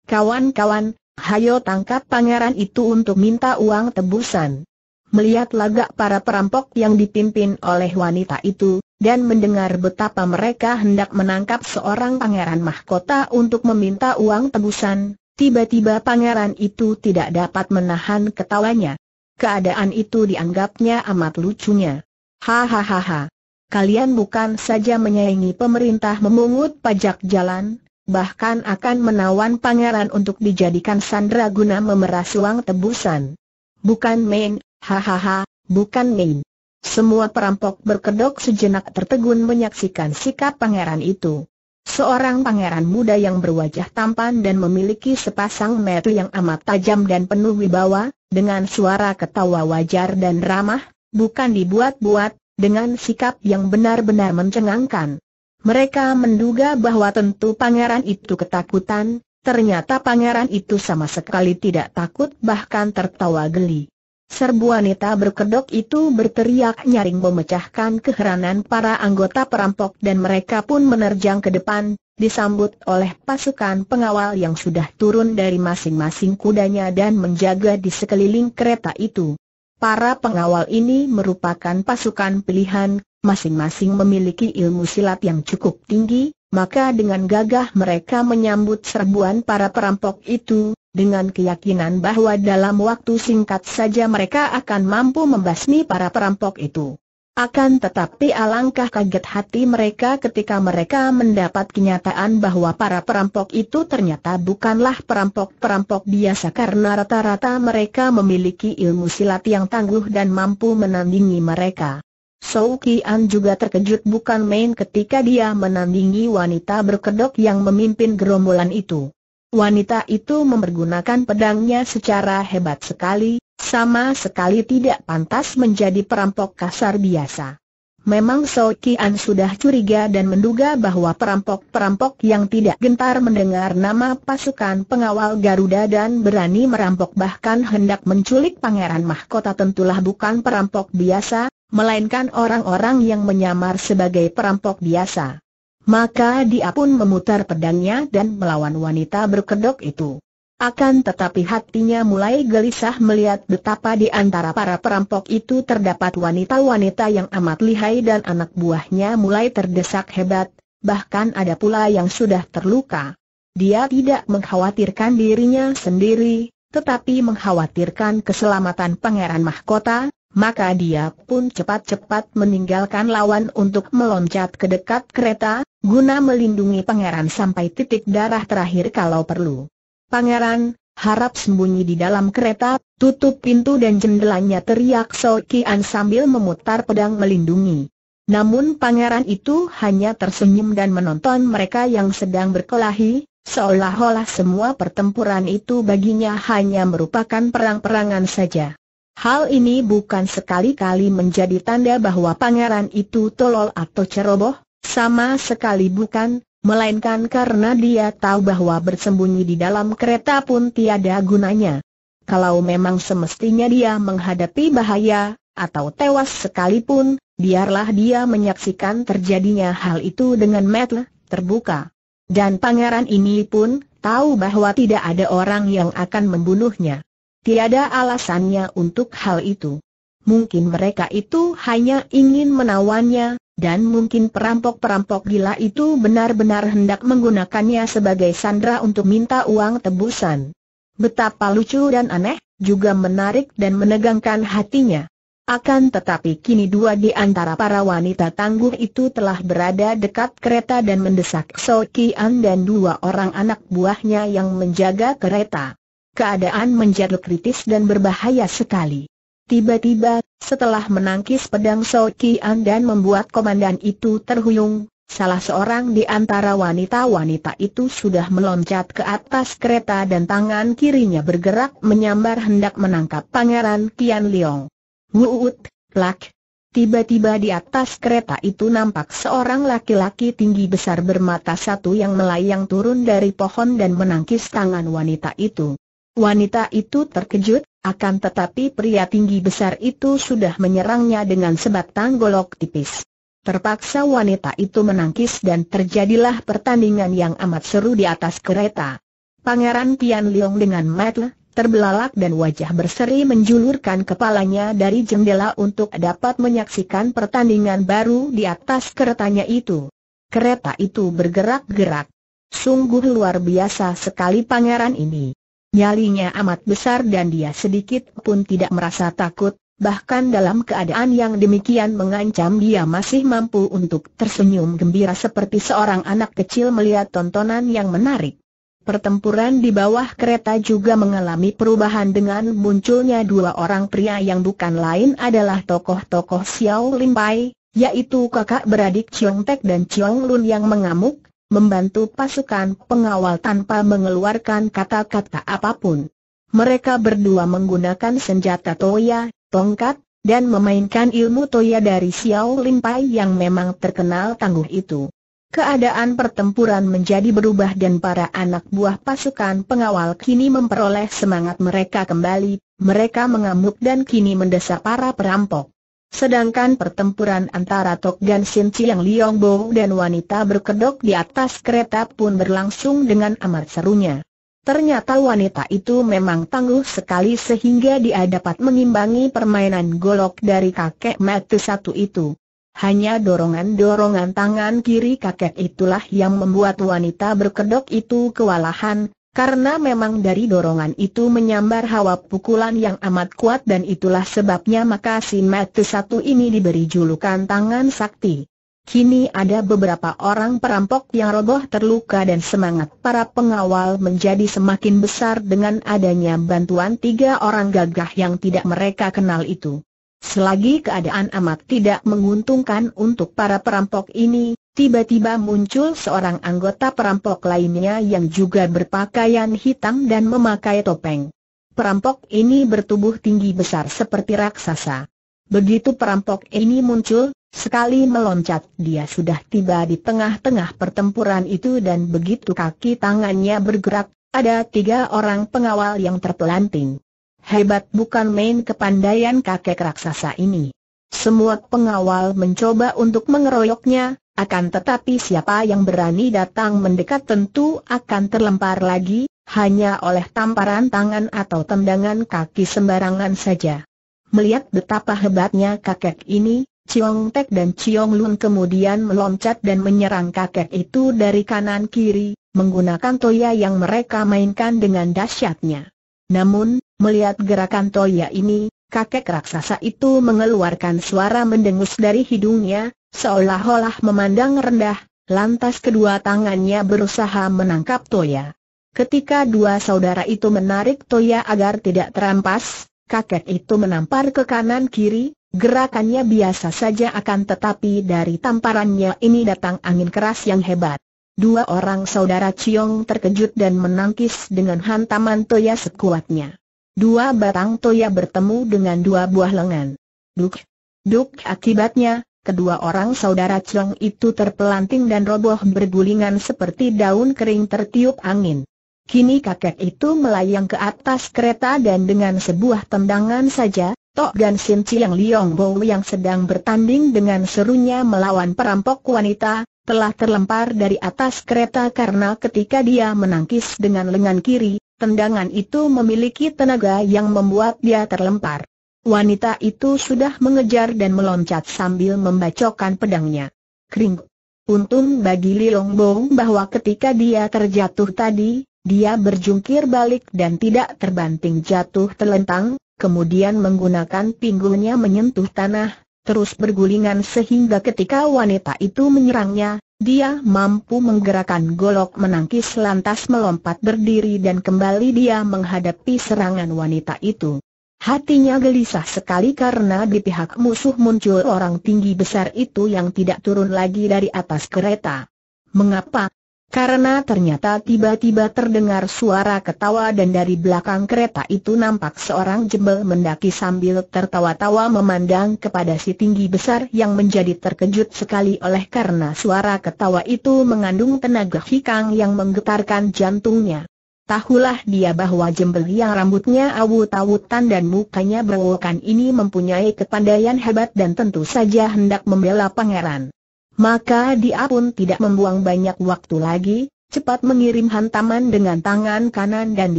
Kawan-kawan, hayo tangkap pangeran itu untuk minta uang tebusan. Melihat lagak para perampok yang dipimpin oleh wanita itu, dan mendengar betapa mereka hendak menangkap seorang pangeran mahkota untuk meminta uang tebusan, tiba-tiba pangeran itu tidak dapat menahan ketawanya. Keadaan itu dianggapnya amat lucunya. Hahaha. Kalian bukan saja menyaingi pemerintah memungut pajak jalan, bahkan akan menawan pangeran untuk dijadikan sandera guna memeras uang tebusan. Bukan main, hahaha, bukan main. Semua perampok berkedok sejenak tertegun menyaksikan sikap pangeran itu. Seorang pangeran muda yang berwajah tampan dan memiliki sepasang mata yang amat tajam dan penuh wibawa, dengan suara ketawa wajar dan ramah, bukan dibuat-buat, dengan sikap yang benar-benar mencengangkan. Mereka menduga bahwa tentu pangeran itu ketakutan, ternyata pangeran itu sama sekali tidak takut bahkan tertawa geli. Serbu wanita berkedok itu berteriak nyaring memecahkan keheranan para anggota perampok dan mereka pun menerjang ke depan, disambut oleh pasukan pengawal yang sudah turun dari masing-masing kudanya dan menjaga di sekeliling kereta itu. Para pengawal ini merupakan pasukan pilihan, masing-masing memiliki ilmu silat yang cukup tinggi, maka dengan gagah mereka menyambut serbuan para perampok itu, dengan keyakinan bahwa dalam waktu singkat saja mereka akan mampu membasmi para perampok itu. Akan tetapi alangkah kaget hati mereka ketika mereka mendapat kenyataan bahwa para perampok itu ternyata bukanlah perampok-perampok biasa karena rata-rata mereka memiliki ilmu silat yang tangguh dan mampu menandingi mereka. Sou Kian juga terkejut bukan main ketika dia menandingi wanita berkedok yang memimpin gerombolan itu. Wanita itu mempergunakan pedangnya secara hebat sekali, sama sekali tidak pantas menjadi perampok kasar biasa. Memang So Kian sudah curiga dan menduga bahwa perampok-perampok yang tidak gentar mendengar nama pasukan pengawal Garuda dan berani merampok bahkan hendak menculik pangeran mahkota tentulah bukan perampok biasa, melainkan orang-orang yang menyamar sebagai perampok biasa. Maka dia pun memutar pedangnya dan melawan wanita berkedok itu. Akan tetapi hatinya mulai gelisah melihat betapa di antara para perampok itu terdapat wanita-wanita yang amat lihai dan anak buahnya mulai terdesak hebat, bahkan ada pula yang sudah terluka. Dia tidak mengkhawatirkan dirinya sendiri, tetapi mengkhawatirkan keselamatan Pangeran Mahkota, maka dia pun cepat-cepat meninggalkan lawan untuk meloncat ke dekat kereta, guna melindungi pangeran sampai titik darah terakhir kalau perlu. Pangeran, harap sembunyi di dalam kereta, tutup pintu dan jendelanya teriak Kian sambil memutar pedang melindungi. Namun pangeran itu hanya tersenyum dan menonton mereka yang sedang berkelahi, seolah-olah semua pertempuran itu baginya hanya merupakan perang-perangan saja. Hal ini bukan sekali-kali menjadi tanda bahwa pangeran itu tolol atau ceroboh, sama sekali bukan, melainkan karena dia tahu bahwa bersembunyi di dalam kereta pun tiada gunanya. Kalau memang semestinya dia menghadapi bahaya, atau tewas sekalipun, biarlah dia menyaksikan terjadinya hal itu dengan metel, terbuka. Dan pangeran ini pun tahu bahwa tidak ada orang yang akan membunuhnya. Tiada alasannya untuk hal itu. Mungkin mereka itu hanya ingin menawannya, dan mungkin perampok-perampok gila itu benar-benar hendak menggunakannya sebagai Sandra untuk minta uang tebusan. Betapa lucu dan aneh, juga menarik dan menegangkan hatinya. Akan tetapi kini dua di antara para wanita tangguh itu telah berada dekat kereta dan mendesak Sokian dan dua orang anak buahnya yang menjaga kereta keadaan menjadi kritis dan berbahaya sekali. Tiba-tiba, setelah menangkis pedang Kian dan membuat komandan itu terhuyung, salah seorang di antara wanita-wanita itu sudah meloncat ke atas kereta dan tangan kirinya bergerak menyambar hendak menangkap pangeran Kian Leong. Wuut, plak. Tiba-tiba di atas kereta itu nampak seorang laki-laki tinggi besar bermata satu yang melayang turun dari pohon dan menangkis tangan wanita itu. Wanita itu terkejut, akan tetapi pria tinggi besar itu sudah menyerangnya dengan sebatang golok tipis. Terpaksa wanita itu menangkis dan terjadilah pertandingan yang amat seru di atas kereta. Pangeran Tian Liong dengan mata terbelalak dan wajah berseri menjulurkan kepalanya dari jendela untuk dapat menyaksikan pertandingan baru di atas keretanya itu. Kereta itu bergerak-gerak. Sungguh luar biasa sekali pangeran ini. Nyalinya amat besar dan dia sedikit pun tidak merasa takut, bahkan dalam keadaan yang demikian mengancam dia masih mampu untuk tersenyum gembira seperti seorang anak kecil melihat tontonan yang menarik. Pertempuran di bawah kereta juga mengalami perubahan dengan munculnya dua orang pria yang bukan lain adalah tokoh-tokoh Xiao Limpai, yaitu kakak beradik Chiong Tek dan Chiong Lun yang mengamuk, membantu pasukan pengawal tanpa mengeluarkan kata-kata apapun. Mereka berdua menggunakan senjata toya, tongkat, dan memainkan ilmu toya dari Xiao Limpai yang memang terkenal tangguh itu. Keadaan pertempuran menjadi berubah dan para anak buah pasukan pengawal kini memperoleh semangat mereka kembali, mereka mengamuk dan kini mendesak para perampok. Sedangkan pertempuran antara Tok Gan Sin Chiang Liong Bo dan wanita berkedok di atas kereta pun berlangsung dengan amat serunya. Ternyata wanita itu memang tangguh sekali sehingga dia dapat mengimbangi permainan golok dari kakek mati satu itu. Hanya dorongan-dorongan tangan kiri kakek itulah yang membuat wanita berkedok itu kewalahan, karena memang dari dorongan itu menyambar hawa pukulan yang amat kuat dan itulah sebabnya maka si Matu satu ini diberi julukan tangan sakti. Kini ada beberapa orang perampok yang roboh terluka dan semangat para pengawal menjadi semakin besar dengan adanya bantuan tiga orang gagah yang tidak mereka kenal itu. Selagi keadaan amat tidak menguntungkan untuk para perampok ini, tiba-tiba muncul seorang anggota perampok lainnya yang juga berpakaian hitam dan memakai topeng. Perampok ini bertubuh tinggi besar seperti raksasa. Begitu perampok ini muncul, sekali meloncat dia sudah tiba di tengah-tengah pertempuran itu dan begitu kaki tangannya bergerak, ada tiga orang pengawal yang terpelanting. Hebat bukan main kepandaian kakek raksasa ini. Semua pengawal mencoba untuk mengeroyoknya, akan tetapi siapa yang berani datang mendekat tentu akan terlempar lagi, hanya oleh tamparan tangan atau tendangan kaki sembarangan saja. Melihat betapa hebatnya kakek ini, Ciong Tek dan Ciong Lun kemudian meloncat dan menyerang kakek itu dari kanan kiri, menggunakan toya yang mereka mainkan dengan dahsyatnya. Namun, Melihat gerakan Toya ini, kakek raksasa itu mengeluarkan suara mendengus dari hidungnya, seolah-olah memandang rendah, lantas kedua tangannya berusaha menangkap Toya. Ketika dua saudara itu menarik Toya agar tidak terampas, kakek itu menampar ke kanan kiri, gerakannya biasa saja akan tetapi dari tamparannya ini datang angin keras yang hebat. Dua orang saudara Ciong terkejut dan menangkis dengan hantaman Toya sekuatnya. Dua batang toya bertemu dengan dua buah lengan. Duk, duk akibatnya, kedua orang saudara Chong itu terpelanting dan roboh bergulingan seperti daun kering tertiup angin. Kini kakek itu melayang ke atas kereta dan dengan sebuah tendangan saja, Tok Gan Sim Chiang Liong Bo yang sedang bertanding dengan serunya melawan perampok wanita, telah terlempar dari atas kereta karena ketika dia menangkis dengan lengan kiri, Tendangan itu memiliki tenaga yang membuat dia terlempar. Wanita itu sudah mengejar dan meloncat sambil membacokkan pedangnya. Kring. Untung bagi Lilongbong bahwa ketika dia terjatuh tadi, dia berjungkir balik dan tidak terbanting jatuh telentang, kemudian menggunakan pinggulnya menyentuh tanah, terus bergulingan sehingga ketika wanita itu menyerangnya, dia mampu menggerakkan golok menangkis lantas melompat berdiri dan kembali dia menghadapi serangan wanita itu. Hatinya gelisah sekali karena di pihak musuh muncul orang tinggi besar itu yang tidak turun lagi dari atas kereta. Mengapa? Karena ternyata tiba-tiba terdengar suara ketawa dan dari belakang kereta itu nampak seorang jembel mendaki sambil tertawa-tawa memandang kepada si tinggi besar yang menjadi terkejut sekali oleh karena suara ketawa itu mengandung tenaga hikang yang menggetarkan jantungnya. Tahulah dia bahwa jembel yang rambutnya awut-awutan dan mukanya berwokan ini mempunyai kepandaian hebat dan tentu saja hendak membela pangeran. Maka dia pun tidak membuang banyak waktu lagi, cepat mengirim hantaman dengan tangan kanan dan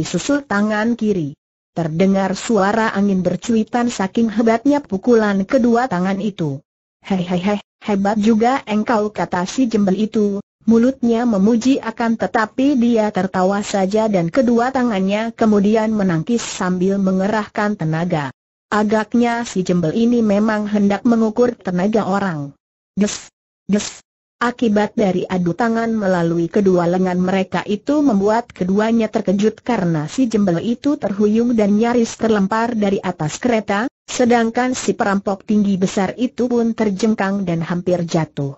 disusul tangan kiri. Terdengar suara angin bercuitan saking hebatnya pukulan kedua tangan itu. Hei hei hei, hebat juga engkau kata si jembel itu, mulutnya memuji akan tetapi dia tertawa saja dan kedua tangannya kemudian menangkis sambil mengerahkan tenaga. Agaknya si jembel ini memang hendak mengukur tenaga orang. Des, Des. Akibat dari adu tangan melalui kedua lengan mereka itu membuat keduanya terkejut karena si jembel itu terhuyung dan nyaris terlempar dari atas kereta, sedangkan si perampok tinggi besar itu pun terjengkang dan hampir jatuh.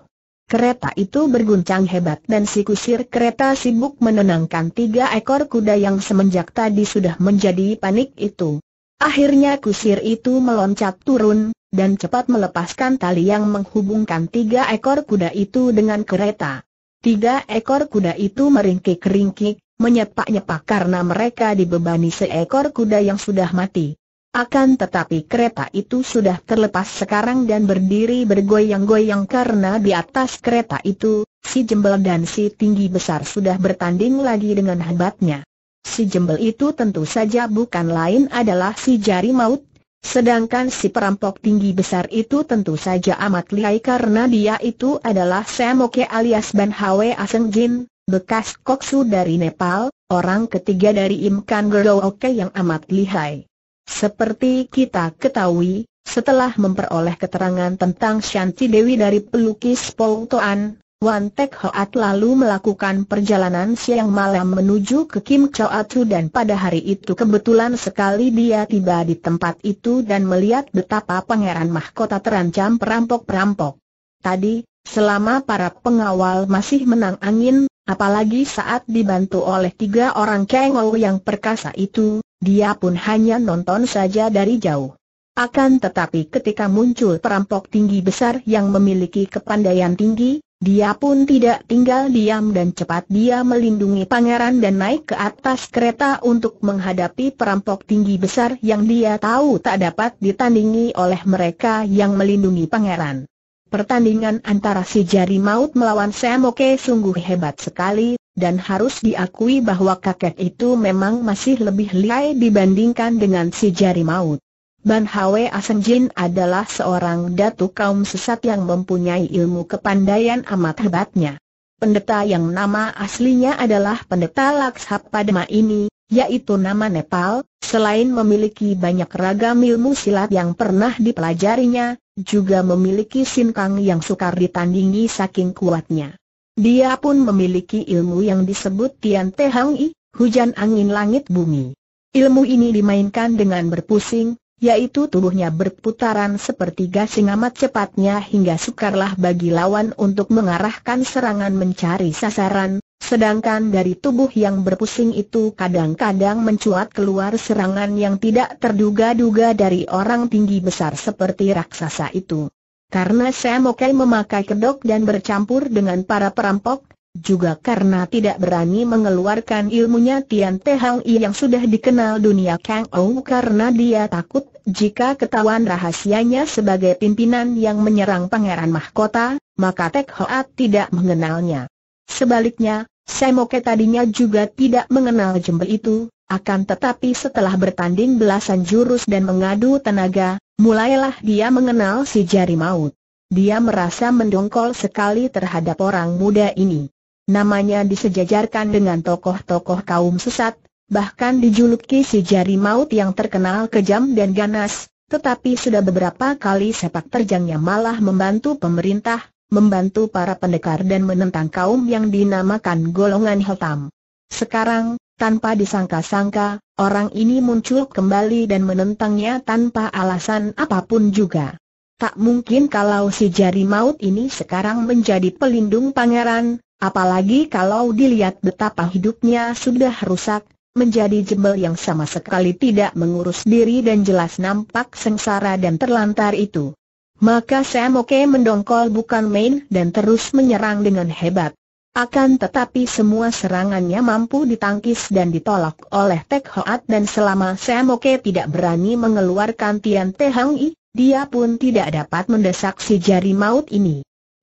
Kereta itu berguncang hebat dan si kusir kereta sibuk menenangkan tiga ekor kuda yang semenjak tadi sudah menjadi panik itu. Akhirnya kusir itu meloncat turun, dan cepat melepaskan tali yang menghubungkan tiga ekor kuda itu dengan kereta. Tiga ekor kuda itu meringkik-ringkik, menyepak-nyepak karena mereka dibebani seekor kuda yang sudah mati. Akan tetapi kereta itu sudah terlepas sekarang dan berdiri bergoyang-goyang karena di atas kereta itu, si jembel dan si tinggi besar sudah bertanding lagi dengan hebatnya. Si jembel itu tentu saja bukan lain adalah si jari maut, Sedangkan si perampok tinggi besar itu tentu saja amat lihai karena dia itu adalah Semoke alias Ban Hwe Aseng Jin, bekas koksu dari Nepal, orang ketiga dari Imkan Gerooke yang amat lihai. Seperti kita ketahui, setelah memperoleh keterangan tentang Shanti Dewi dari pelukis Pol Toan, Wan Tek Hoat lalu melakukan perjalanan siang malam menuju ke Kim Choa Chu dan pada hari itu kebetulan sekali dia tiba di tempat itu dan melihat betapa pangeran mahkota terancam perampok-perampok. Tadi, selama para pengawal masih menang angin, apalagi saat dibantu oleh tiga orang kengol yang perkasa itu, dia pun hanya nonton saja dari jauh. Akan tetapi ketika muncul perampok tinggi besar yang memiliki kepandaian tinggi, dia pun tidak tinggal diam dan cepat dia melindungi pangeran dan naik ke atas kereta untuk menghadapi perampok tinggi besar yang dia tahu tak dapat ditandingi oleh mereka yang melindungi pangeran. Pertandingan antara si jari maut melawan Samoke sungguh hebat sekali, dan harus diakui bahwa kakek itu memang masih lebih lihai dibandingkan dengan si jari maut. Ban Hwe Aseng Jin adalah seorang datu kaum sesat yang mempunyai ilmu kepandaian amat hebatnya. Pendeta yang nama aslinya adalah Pendeta Lakshap Padma ini, yaitu nama Nepal, selain memiliki banyak ragam ilmu silat yang pernah dipelajarinya, juga memiliki sinkang yang sukar ditandingi saking kuatnya. Dia pun memiliki ilmu yang disebut Tian Te Hang I, hujan angin langit bumi. Ilmu ini dimainkan dengan berpusing, yaitu tubuhnya berputaran seperti gasing amat cepatnya hingga sukarlah bagi lawan untuk mengarahkan serangan mencari sasaran, sedangkan dari tubuh yang berpusing itu kadang-kadang mencuat keluar serangan yang tidak terduga-duga dari orang tinggi besar seperti raksasa itu. Karena saya Okai memakai kedok dan bercampur dengan para perampok, juga karena tidak berani mengeluarkan ilmunya Tian Tehang Hang I yang sudah dikenal dunia Kang Ou karena dia takut jika ketahuan rahasianya sebagai pimpinan yang menyerang Pangeran Mahkota, maka Tek Hoat tidak mengenalnya. Sebaliknya, Semoke tadinya juga tidak mengenal jembel itu, akan tetapi setelah bertanding belasan jurus dan mengadu tenaga, mulailah dia mengenal si jari maut. Dia merasa mendongkol sekali terhadap orang muda ini. Namanya disejajarkan dengan tokoh-tokoh kaum sesat, bahkan dijuluki si jari maut yang terkenal kejam dan ganas, tetapi sudah beberapa kali sepak terjangnya malah membantu pemerintah, membantu para pendekar dan menentang kaum yang dinamakan golongan hitam. Sekarang, tanpa disangka-sangka, orang ini muncul kembali dan menentangnya tanpa alasan apapun juga. Tak mungkin kalau si jari maut ini sekarang menjadi pelindung pangeran, Apalagi kalau dilihat betapa hidupnya sudah rusak, menjadi jembel yang sama sekali tidak mengurus diri dan jelas nampak sengsara dan terlantar itu. Maka Sam Oke mendongkol bukan main dan terus menyerang dengan hebat. Akan tetapi semua serangannya mampu ditangkis dan ditolak oleh Tek Hoat dan selama Sam Oke tidak berani mengeluarkan Tian Te Hang I, dia pun tidak dapat mendesak si jari maut ini.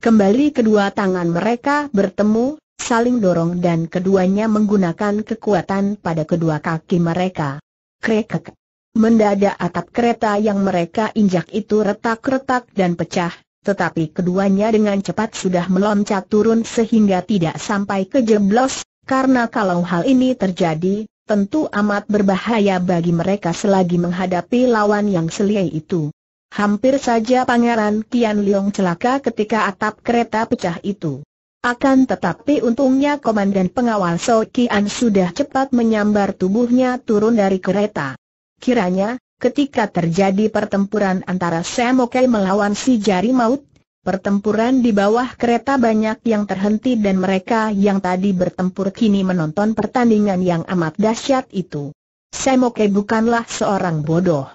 Kembali kedua tangan mereka bertemu, saling dorong dan keduanya menggunakan kekuatan pada kedua kaki mereka. Krekek. Mendadak atap kereta yang mereka injak itu retak-retak dan pecah, tetapi keduanya dengan cepat sudah meloncat turun sehingga tidak sampai ke jeblos, karena kalau hal ini terjadi, tentu amat berbahaya bagi mereka selagi menghadapi lawan yang selia itu. Hampir saja Pangeran Tian Liong celaka ketika atap kereta pecah itu. Akan tetapi untungnya komandan pengawal So Kian sudah cepat menyambar tubuhnya turun dari kereta. Kiranya, ketika terjadi pertempuran antara Semoke melawan si jari maut, pertempuran di bawah kereta banyak yang terhenti dan mereka yang tadi bertempur kini menonton pertandingan yang amat dahsyat itu. Semoke bukanlah seorang bodoh.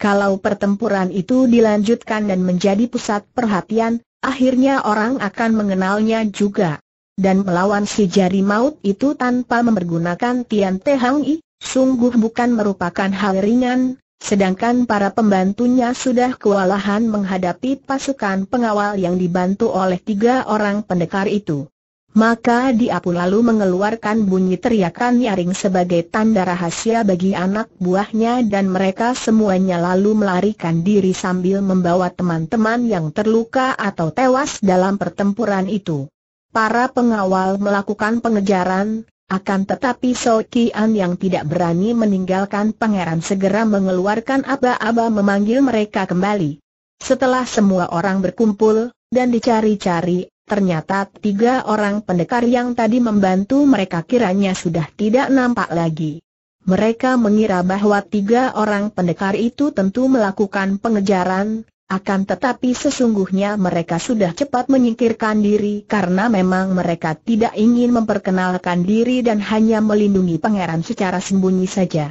Kalau pertempuran itu dilanjutkan dan menjadi pusat perhatian, akhirnya orang akan mengenalnya juga. Dan melawan si jari maut itu tanpa mempergunakan Tian Te Hang I, sungguh bukan merupakan hal ringan, sedangkan para pembantunya sudah kewalahan menghadapi pasukan pengawal yang dibantu oleh tiga orang pendekar itu. Maka dia pun lalu mengeluarkan bunyi teriakan nyaring sebagai tanda rahasia bagi anak buahnya dan mereka semuanya lalu melarikan diri sambil membawa teman-teman yang terluka atau tewas dalam pertempuran itu. Para pengawal melakukan pengejaran, akan tetapi So Kian yang tidak berani meninggalkan pangeran segera mengeluarkan aba-aba memanggil mereka kembali. Setelah semua orang berkumpul, dan dicari-cari, Ternyata tiga orang pendekar yang tadi membantu mereka kiranya sudah tidak nampak lagi. Mereka mengira bahwa tiga orang pendekar itu tentu melakukan pengejaran, akan tetapi sesungguhnya mereka sudah cepat menyingkirkan diri karena memang mereka tidak ingin memperkenalkan diri dan hanya melindungi pangeran secara sembunyi saja.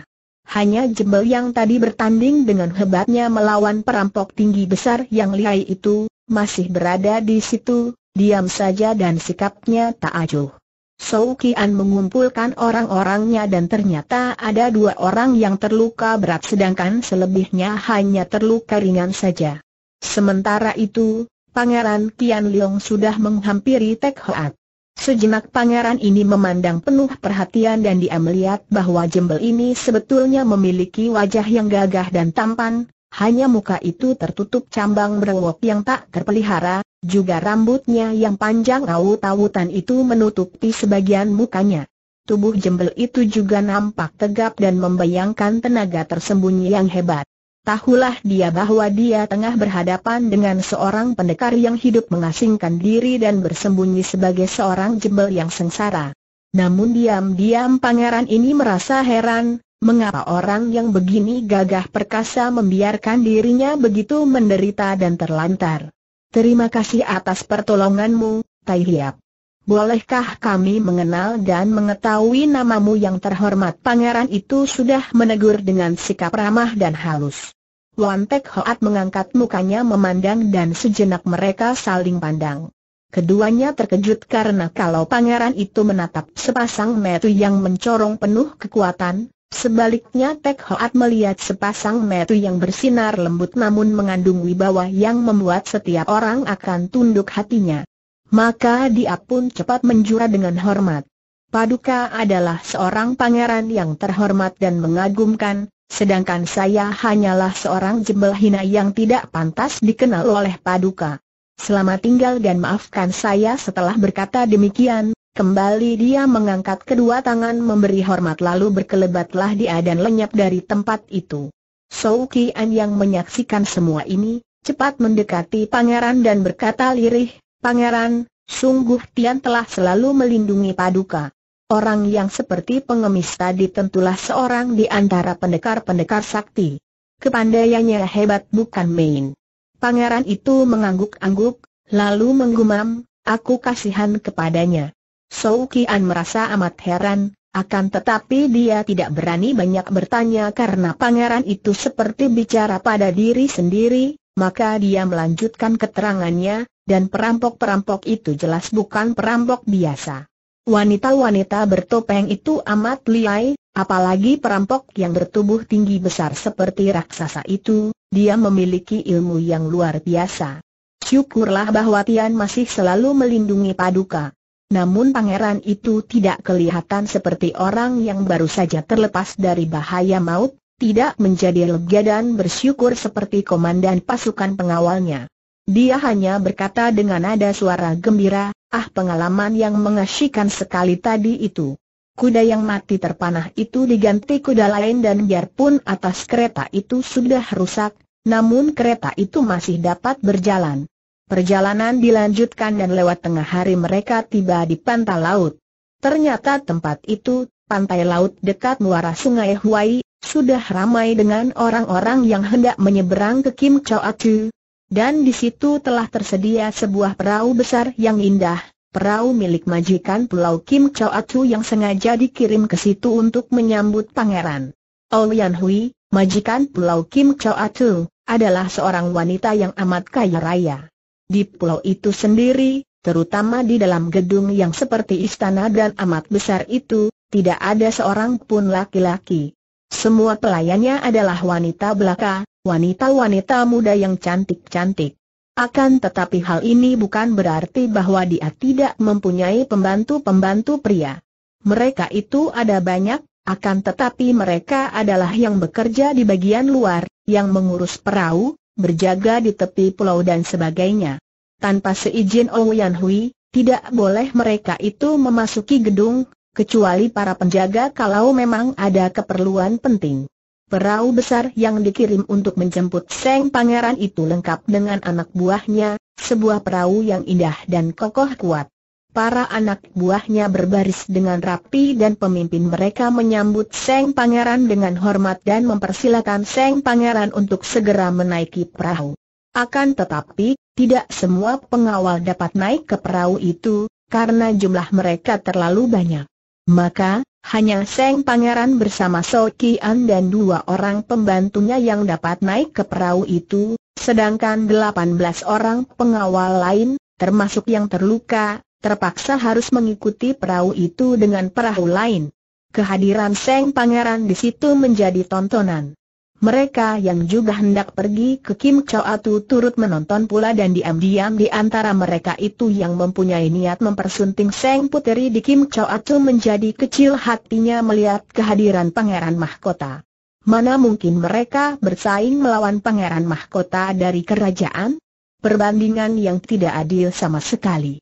Hanya jembel yang tadi bertanding dengan hebatnya melawan perampok tinggi besar yang lihai itu, masih berada di situ, diam saja dan sikapnya tak acuh. Sou Kian mengumpulkan orang-orangnya dan ternyata ada dua orang yang terluka berat sedangkan selebihnya hanya terluka ringan saja. Sementara itu, Pangeran Kian Leong sudah menghampiri Tek Hoat. Sejenak pangeran ini memandang penuh perhatian dan dia melihat bahwa jembel ini sebetulnya memiliki wajah yang gagah dan tampan, hanya muka itu tertutup cambang berwok yang tak terpelihara, juga rambutnya yang panjang raut tautan itu menutupi sebagian mukanya. Tubuh jembel itu juga nampak tegap dan membayangkan tenaga tersembunyi yang hebat. Tahulah dia bahwa dia tengah berhadapan dengan seorang pendekar yang hidup mengasingkan diri dan bersembunyi sebagai seorang jembel yang sengsara. Namun diam-diam pangeran ini merasa heran, Mengapa orang yang begini gagah perkasa membiarkan dirinya begitu menderita dan terlantar? Terima kasih atas pertolonganmu, Tai Hiap. Bolehkah kami mengenal dan mengetahui namamu yang terhormat? Pangeran itu sudah menegur dengan sikap ramah dan halus. Wan Tek Hoat mengangkat mukanya memandang dan sejenak mereka saling pandang. Keduanya terkejut karena kalau pangeran itu menatap sepasang metu yang mencorong penuh kekuatan, Sebaliknya Tek Hoat melihat sepasang metu yang bersinar lembut namun mengandung wibawa yang membuat setiap orang akan tunduk hatinya. Maka dia pun cepat menjura dengan hormat. Paduka adalah seorang pangeran yang terhormat dan mengagumkan, sedangkan saya hanyalah seorang jembel hina yang tidak pantas dikenal oleh Paduka. Selamat tinggal dan maafkan saya setelah berkata demikian, Kembali dia mengangkat kedua tangan memberi hormat lalu berkelebatlah dia dan lenyap dari tempat itu. Sou Kian yang menyaksikan semua ini, cepat mendekati pangeran dan berkata lirih, Pangeran, sungguh Tian telah selalu melindungi Paduka. Orang yang seperti pengemis tadi tentulah seorang di antara pendekar-pendekar sakti. Kepandaiannya hebat bukan main. Pangeran itu mengangguk-angguk, lalu menggumam, aku kasihan kepadanya. Sou Kian merasa amat heran, akan tetapi dia tidak berani banyak bertanya karena pangeran itu seperti bicara pada diri sendiri, maka dia melanjutkan keterangannya, dan perampok-perampok itu jelas bukan perampok biasa. Wanita-wanita bertopeng itu amat liai, apalagi perampok yang bertubuh tinggi besar seperti raksasa itu, dia memiliki ilmu yang luar biasa. Syukurlah bahwa Tian masih selalu melindungi Paduka. Namun pangeran itu tidak kelihatan seperti orang yang baru saja terlepas dari bahaya maut, tidak menjadi lega dan bersyukur seperti komandan pasukan pengawalnya. Dia hanya berkata dengan nada suara gembira, ah pengalaman yang mengasyikan sekali tadi itu. Kuda yang mati terpanah itu diganti kuda lain dan biarpun atas kereta itu sudah rusak, namun kereta itu masih dapat berjalan. Perjalanan dilanjutkan dan lewat tengah hari mereka tiba di pantai laut. Ternyata tempat itu, pantai laut dekat muara sungai Huai, sudah ramai dengan orang-orang yang hendak menyeberang ke Kim Choatu. Dan di situ telah tersedia sebuah perahu besar yang indah, perahu milik majikan pulau Kim Choatu yang sengaja dikirim ke situ untuk menyambut pangeran. Olian oh Hui, majikan pulau Kim Choatu, adalah seorang wanita yang amat kaya raya. Di pulau itu sendiri, terutama di dalam gedung yang seperti istana dan amat besar itu, tidak ada seorang pun laki-laki. Semua pelayannya adalah wanita belaka, wanita-wanita muda yang cantik-cantik. Akan tetapi hal ini bukan berarti bahwa dia tidak mempunyai pembantu-pembantu pria. Mereka itu ada banyak, akan tetapi mereka adalah yang bekerja di bagian luar, yang mengurus perahu, berjaga di tepi pulau dan sebagainya. Tanpa seizin Yan Hui, tidak boleh mereka itu memasuki gedung, kecuali para penjaga kalau memang ada keperluan penting. Perahu besar yang dikirim untuk menjemput Seng Pangeran itu lengkap dengan anak buahnya, sebuah perahu yang indah dan kokoh kuat. Para anak buahnya berbaris dengan rapi dan pemimpin mereka menyambut Seng Pangeran dengan hormat dan mempersilakan Seng Pangeran untuk segera menaiki perahu. Akan tetapi, tidak semua pengawal dapat naik ke perahu itu, karena jumlah mereka terlalu banyak. Maka, hanya Seng Pangeran bersama So Kian dan dua orang pembantunya yang dapat naik ke perahu itu, sedangkan 18 orang pengawal lain, termasuk yang terluka, terpaksa harus mengikuti perahu itu dengan perahu lain. Kehadiran Seng Pangeran di situ menjadi tontonan. Mereka yang juga hendak pergi ke Kim Chao Atu turut menonton pula dan diam-diam di antara mereka itu yang mempunyai niat mempersunting Seng Puteri di Kim Chao Atu menjadi kecil hatinya melihat kehadiran Pangeran Mahkota. Mana mungkin mereka bersaing melawan Pangeran Mahkota dari kerajaan? Perbandingan yang tidak adil sama sekali.